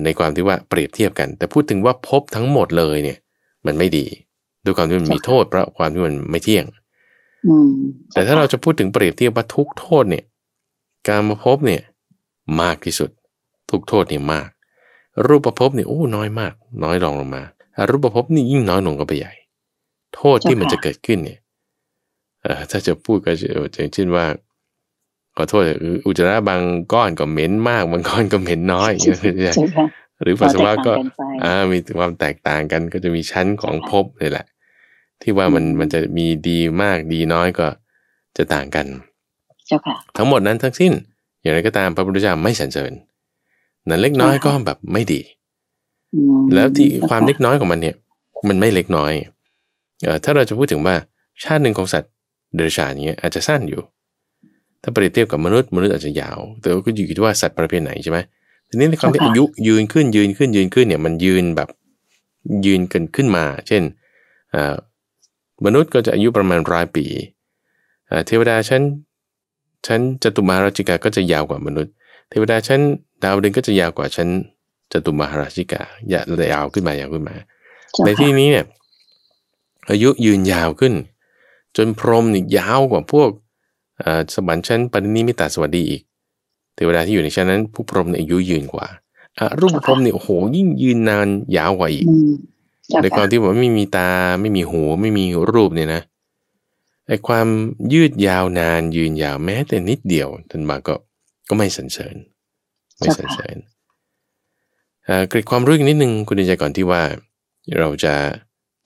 ในความที่ว่าเปรียบเทียบกัน แต่พูดถึงว่าพบทั้งหมดเลยเนี่ย มันไม่ดีด้วยความที่มันมีโทษ เพราะความที่มันไม่เที่ยงแต่ถ้าเราจะพูดถึงเปรียบเทียบว่าทุกโทษเนี่ย การมาพบเนี่ย มากที่สุด ทุกโทษเนี่ยมาก รูปประพบเนี่ยโอ้น้อยมาก น้อยลงลงมาอารูปประพบนี่ยิ่งน้อยลงก็ไปใหญ่ โทษที่มันจะเกิดขึ้นเนี่ยถ้าจะพูดก็อย่างเช่นว่าขอโทษ อุจจาระบางก้อนก็เหม็นมากบางก้อนก็เหม็นน้อย หรือปัสสาวะก็มีความแตกต่างกันก็จะมีชั้นของภพเลยแหละที่ว่ามันมันจะมีดีมากดีน้อยก็จะต่างกันเจ้าค่ะทั้งหมดนั้นทั้งสิ้น อย่างไรก็ตามพระพุทธเจ้าไม่สรรเสริญนั้นเล็กน้อยก็แบบไม่ดีแล้วที่ความเล็กน้อยของมันเนี่ยมันไม่เล็กน้อย เอ่อถ้าเราจะพูดถึงว่าชาติหนึ่งของสัตว์เดรัจฉานเงี้ยอาจจะสั้นอยู่ถ้าเปรียบเทียบกับมนุษย์มนุษย์อาจจะยาว แต่ก็อยู่ที่ว่าสัตว์ประเภทไหนใช่ไหมทีนี้ในความที่อายุยืนขึ้น ยืนขึ้นยืนขึ้นเนี่ยมันยืนแบบยืนกันขึ้นมา เช่นมนุษย์ก็จะอายุประมาณร้อยปี เทวดาชั้นชั้นจตุมาราชิกา ก็จะยาวกว่ามนุษย์ เทวดาชั้น ดาวดึงก็จะยาวกว่าชั้นจตุมาราชิกายาวยาวขึ้นมายาวขึ้นมา ในที่นี้เนี่ยอายุยืนยาวขึ้น จนพรหมนี่ยาวกว่าพวกสมบัติชั้นปณิมิตาสวัสดีอีก เทวดาที่อยู่ในชั้นนั้นผู้พรหมนี่อายุยืนกว่ารูปพรหมเนี่ยโอ้โหยิ่งยืนนานยาวกว่าอีกแต่วามที่ว่าไม่มีตาไม่มีหู ไม่มีรูปเนี่ยนะไอ้ความยืดยาวนานยืนยาวแม้แต่นิดเดียวท่านบาก็ก็ไม่สันเสริญไม่สันเสริญเกิดความรู้อีกนิดนึงคุณดใจก่อนที่ว่าเราจะ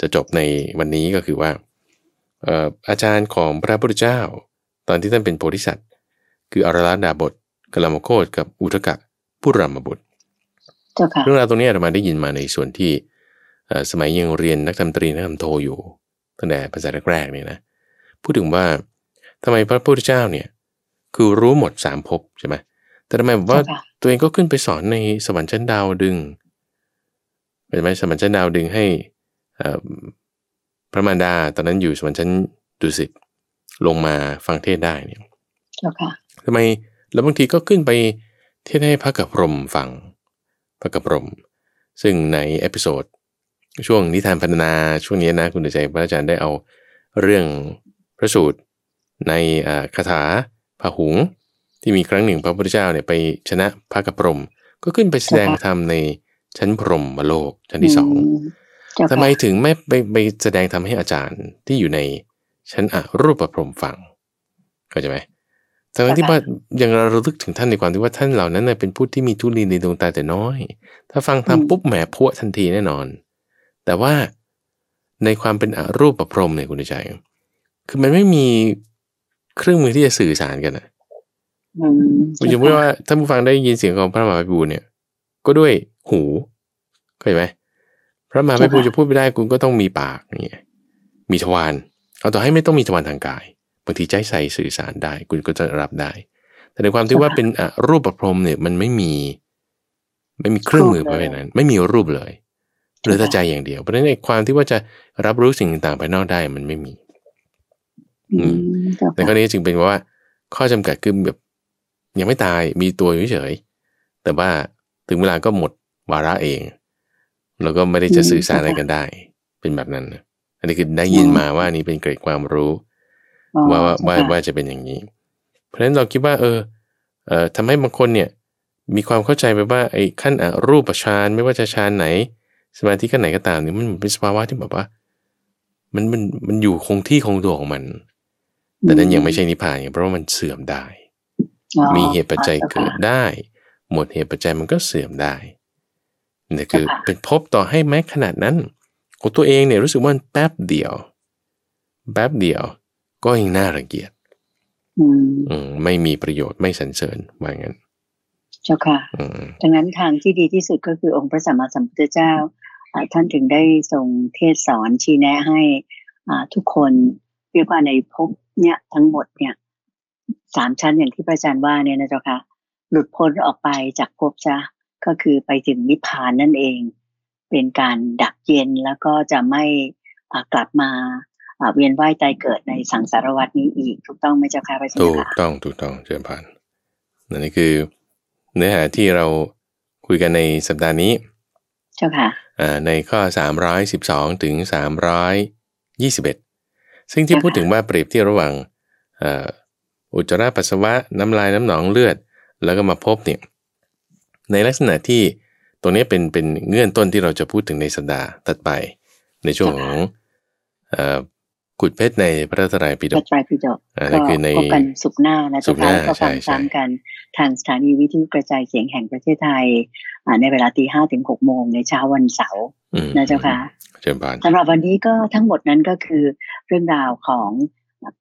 จะจบในวันนี้ก็คือว่าอาจารย์ของพระพุทธเจ้า ตอนที่ท่านเป็นโพธิสัตว์ คืออรลัดาบทกลามโคตกับอุทกะผู้รามบุตรเรื่องราวตรงนี้เรามาได้ยินมาในส่วนที่สมัยยังเรียนนักธรรมตรีนักธรรมโทอยู่ตั้งแต่ภาษาแรกๆเนี่ยนะพูดถึงว่าทำไมพระพุทธเจ้าเนี่ยคือรู้หมดสามภพใช่ไหมแต่ทำไมบอกว่าตัวเองก็ขึ้นไปสอนในสวรรค์ชั้นดาวดึงเช็นไหมสวรรค์ชั้นดาวดึงให้พระมารดาตอนนั้นอยู่สวรรค์ชั้นดุสิตลงมาฟังเทศได้เนี่ยทำไมแล้วบางทีก็ขึ้นไปเทศให้พระกับรมฟังพระกับรม ซึ่งในเอพิโซดช่วงนิทานพันนาช่วงนี้นะคุณใจพระอาจารย์ได้เอาเรื่องพระสูตรในคาถาพหุง ที่มีครั้งหนึ่งพระพุทธเจ้าเนี่ยไปชนะพระกัปรม ก็ขึ้นไปแสดงธรรมในชั้นพรหมโลกชั้นที่สอง ทำไมถึงไม่ไปไปแสดงธรรมให้อาจารย์ที่อยู่ใน ชั้นอรูปพรมฟังเข้าใจไหมทั้งที่ว่ายังเราระลึกถึงท่านในความที่ว่าท่านเหล่านั้นเป็นผู้ที่มีทุลีในดวงตาแต่น้อย ถ้าฟังธรรมปุ๊บแหมพวทันทีแน่นอนแต่ว่าในความเป็นอรูปประพรมเนี่ยคุณใจ คือมันไม่มีเครื่องมือที่จะสื่อสารกันนะุณจะพูดว่าถ้าผู้ฟังได้ยินเสียงของพระมหาไพบูลเนี่ย ก็ด้วยหูเข้าใจไหมพระมหาไพบูลจะพูดไม่ได้ คุณก็ต้องมีปากอย่างเงี้ยมีทวารเอาต่อให้ไม่ต้องมีทวารทางกายบางทีใจใส่สื่อสารได้คุณก็จะรับได้ แต่ในความที่ว่าเป็นอรูปประพรมเนี่ยมันไม่มี ไม่มีเครื่องมือประเภทนั้น ไม่มีรูปเลยหรือแต่ใจอย่างเดียวเพราะฉะนั้นในความที่ว่าจะรับรู้สิ่งต่างๆภายนอกได้มันไม่มีต่ข้อนี้จึงเป็นว่า ข้อจำกัดคือแบบ ยังไม่ตายมีตัวเฉยๆแต่ว่าถึงเวลาก็หมดวาระเอง แล้วก็ไม่ได้จะสื่อสารอะไรกันได้ เป็นแบบนั้นอันนี้คือได้ยินมาว่านี่เป็นเกร็ดความรู้ ว่าว่าว่าจะเป็นอย่างนี้ เพราะฉะนั้นเราคิดว่า เออ เอ่อทำให้บางคนเนี่ย มีความเข้าใจไปว่าไอ้ขั้นอรูปฌานไม่ว่าจะฌานไหนสมาธิขั้นไหนก็ตามเนี่ยมันเป็นสภาวะที่แบบว่ามันมันมันอยู่คงที่คงตัวของมัน แต่นั้นยังไม่ใช่นิพพานเพราะว่ามันเสื่อมได้ มีเหตุปัจจัยเกิดได้ หมดเหตุปัจจัยมันก็เสื่อมได้นี่คือเป็นพบต่อให้แม้ขนาดนั้นของตัวเองเนี่ยรู้สึกว่าแป๊บเดียวแป๊บเดียว ก็ยังน่ารังเกียจอืมไม่มีประโยชน์ไม่สรรเสริญว่างั้นเจ้าค่ะดังนั้นทางที่ดีที่สุดก็คือองค์พระสัมมาสัมพุทธเจ้าท่านถึงได้ทรงเทศสอนชี้แนะให้ทุกคนเรียกว่าในภพเนี่ยทั้งหมดเนี่ยสามชั้นอย่างที่พระอาจารย์ว่าเนี่ยนะเจ้าค่ะหลุดพ้นออกไปจากภพจ้ะก็คือไปถึงนิพพานนั่นเองเป็นการดับเย็นแล้วก็จะไม่กลับมาเวียนว่ายตายเกิดในสังสารวัฏนี้อีก ถูกต้องไหมเจ้าค่ะ พระอาจารย์ถูกต้องถูกต้องเชิญผ่านนั่นนี่คือเนื้อหาที่เราคุยกันในสัปดาห์นี้จ้าค่ะในข้อ 312 ถึง 321 ซึ่งที่พูดถึงว่าเปรียบเทียบระหว่างอุจจาระปัสสาวะน้ำลายน้ำหนองเลือด แล้วก็มาพบเนี่ยในลักษณะที่ตรงนี้เป็นเป็นเงื่อนต้นที่เราจะพูดถึงในสัปดาห์ตัดไป ในช่วงของกุดเพชรในพระตรายปิฎกนั่นคือในสุกหน้านะทุกท่าาก็ฟังซ้ำกันทางสถานีวิทยุกระจายเสียงแห่งประเทศไทยในเวลาตีห้าถึงหกโมง ในเช้าวันเสาร์นะเจ้าค่ะสำหรับวันนี้ก็ทั้งหมดนั้นก็คือ เรื่องราวของ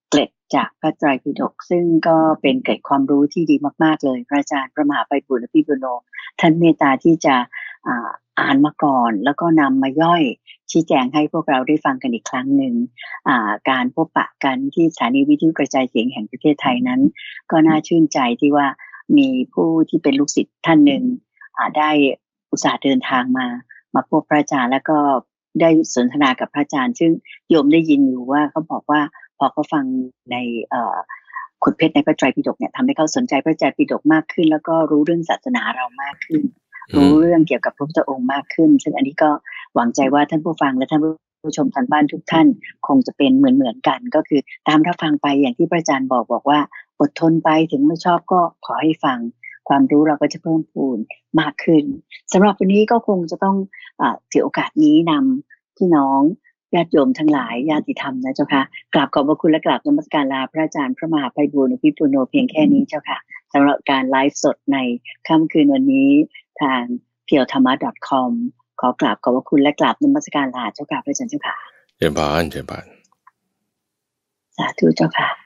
เกล็ดจากพระไตรปิฎกซึ่งก็เป็นเกิดความรู้ที่ดีมากๆ เลย พระอาจารย์ประมหาไปบุญและพี่บุโนท่านเมตตาที่จะอ่านมาก่อนแล้วก็นำมาย่อยชี้แจงให้พวกเราได้ฟังกันอีกครั้งหนึ่งการพบปะกันที่สถานีวิทยุกระจายเสียงแห่งประเทศไทยนั้น ก็น่าชื่นใจที่ว่ามีผู้ที่เป็นลูกศิษย์ท่านหนึ่งได้อุตส่าห์เดินทางมามาพบพระอาจารย์แล้วก็ได้สนทนากับพระอาจารย์ ซึ่งโยมได้ยินอยู่ว่าเขาบอกว่าพอเขาฟังในขุดเพชรในพระไตรปิฎกเนี่ยทำให้เขาสนใจพระไตรปิฎกมากขึ้น แล้วก็รู้เรื่องศาสนาเรามากขึ้น รู้เรื่องเกี่ยวกับพระพุทธองค์มากขึ้น ซึ่งอันนี้ก็หวังใจว่าท่านผู้ฟังและท่านผู้ชมทางบ้านทุกท่านคงจะเป็นเหมือนเหมือนกัน ก็คือตามรับฟังไปอย่างที่พระอาจารย์บอกบอกว่าอดทนไปถึงไม่ชอบก็ขอให้ฟังความรู้เราก็จะเพิ่มพูนมากขึ้นสำหรับวันนี้ก็คงจะต้องเสียโอกาสนี้นำพี่น้องญาติโยมทั้งหลายญาติธรรมนะเจ้าค่ะกราบขอบพระคุณและกราบนมัสการลาพระอาจารย์พระมหาไพบูลอภิปุโนเพียงแค่นี้ เจ้าค่ะสำหรับการไลฟ์สดในค่ำคืนวันนี้ ทางเพียวธรรมะ .com ขอกราบขอบพระคุณและกราบนมัสการลาเจ้าค่ะพระอาจารย์เจ้าค่ะเจ้าบ้านเจ้าบ้านสาธุเจ้าค่ะ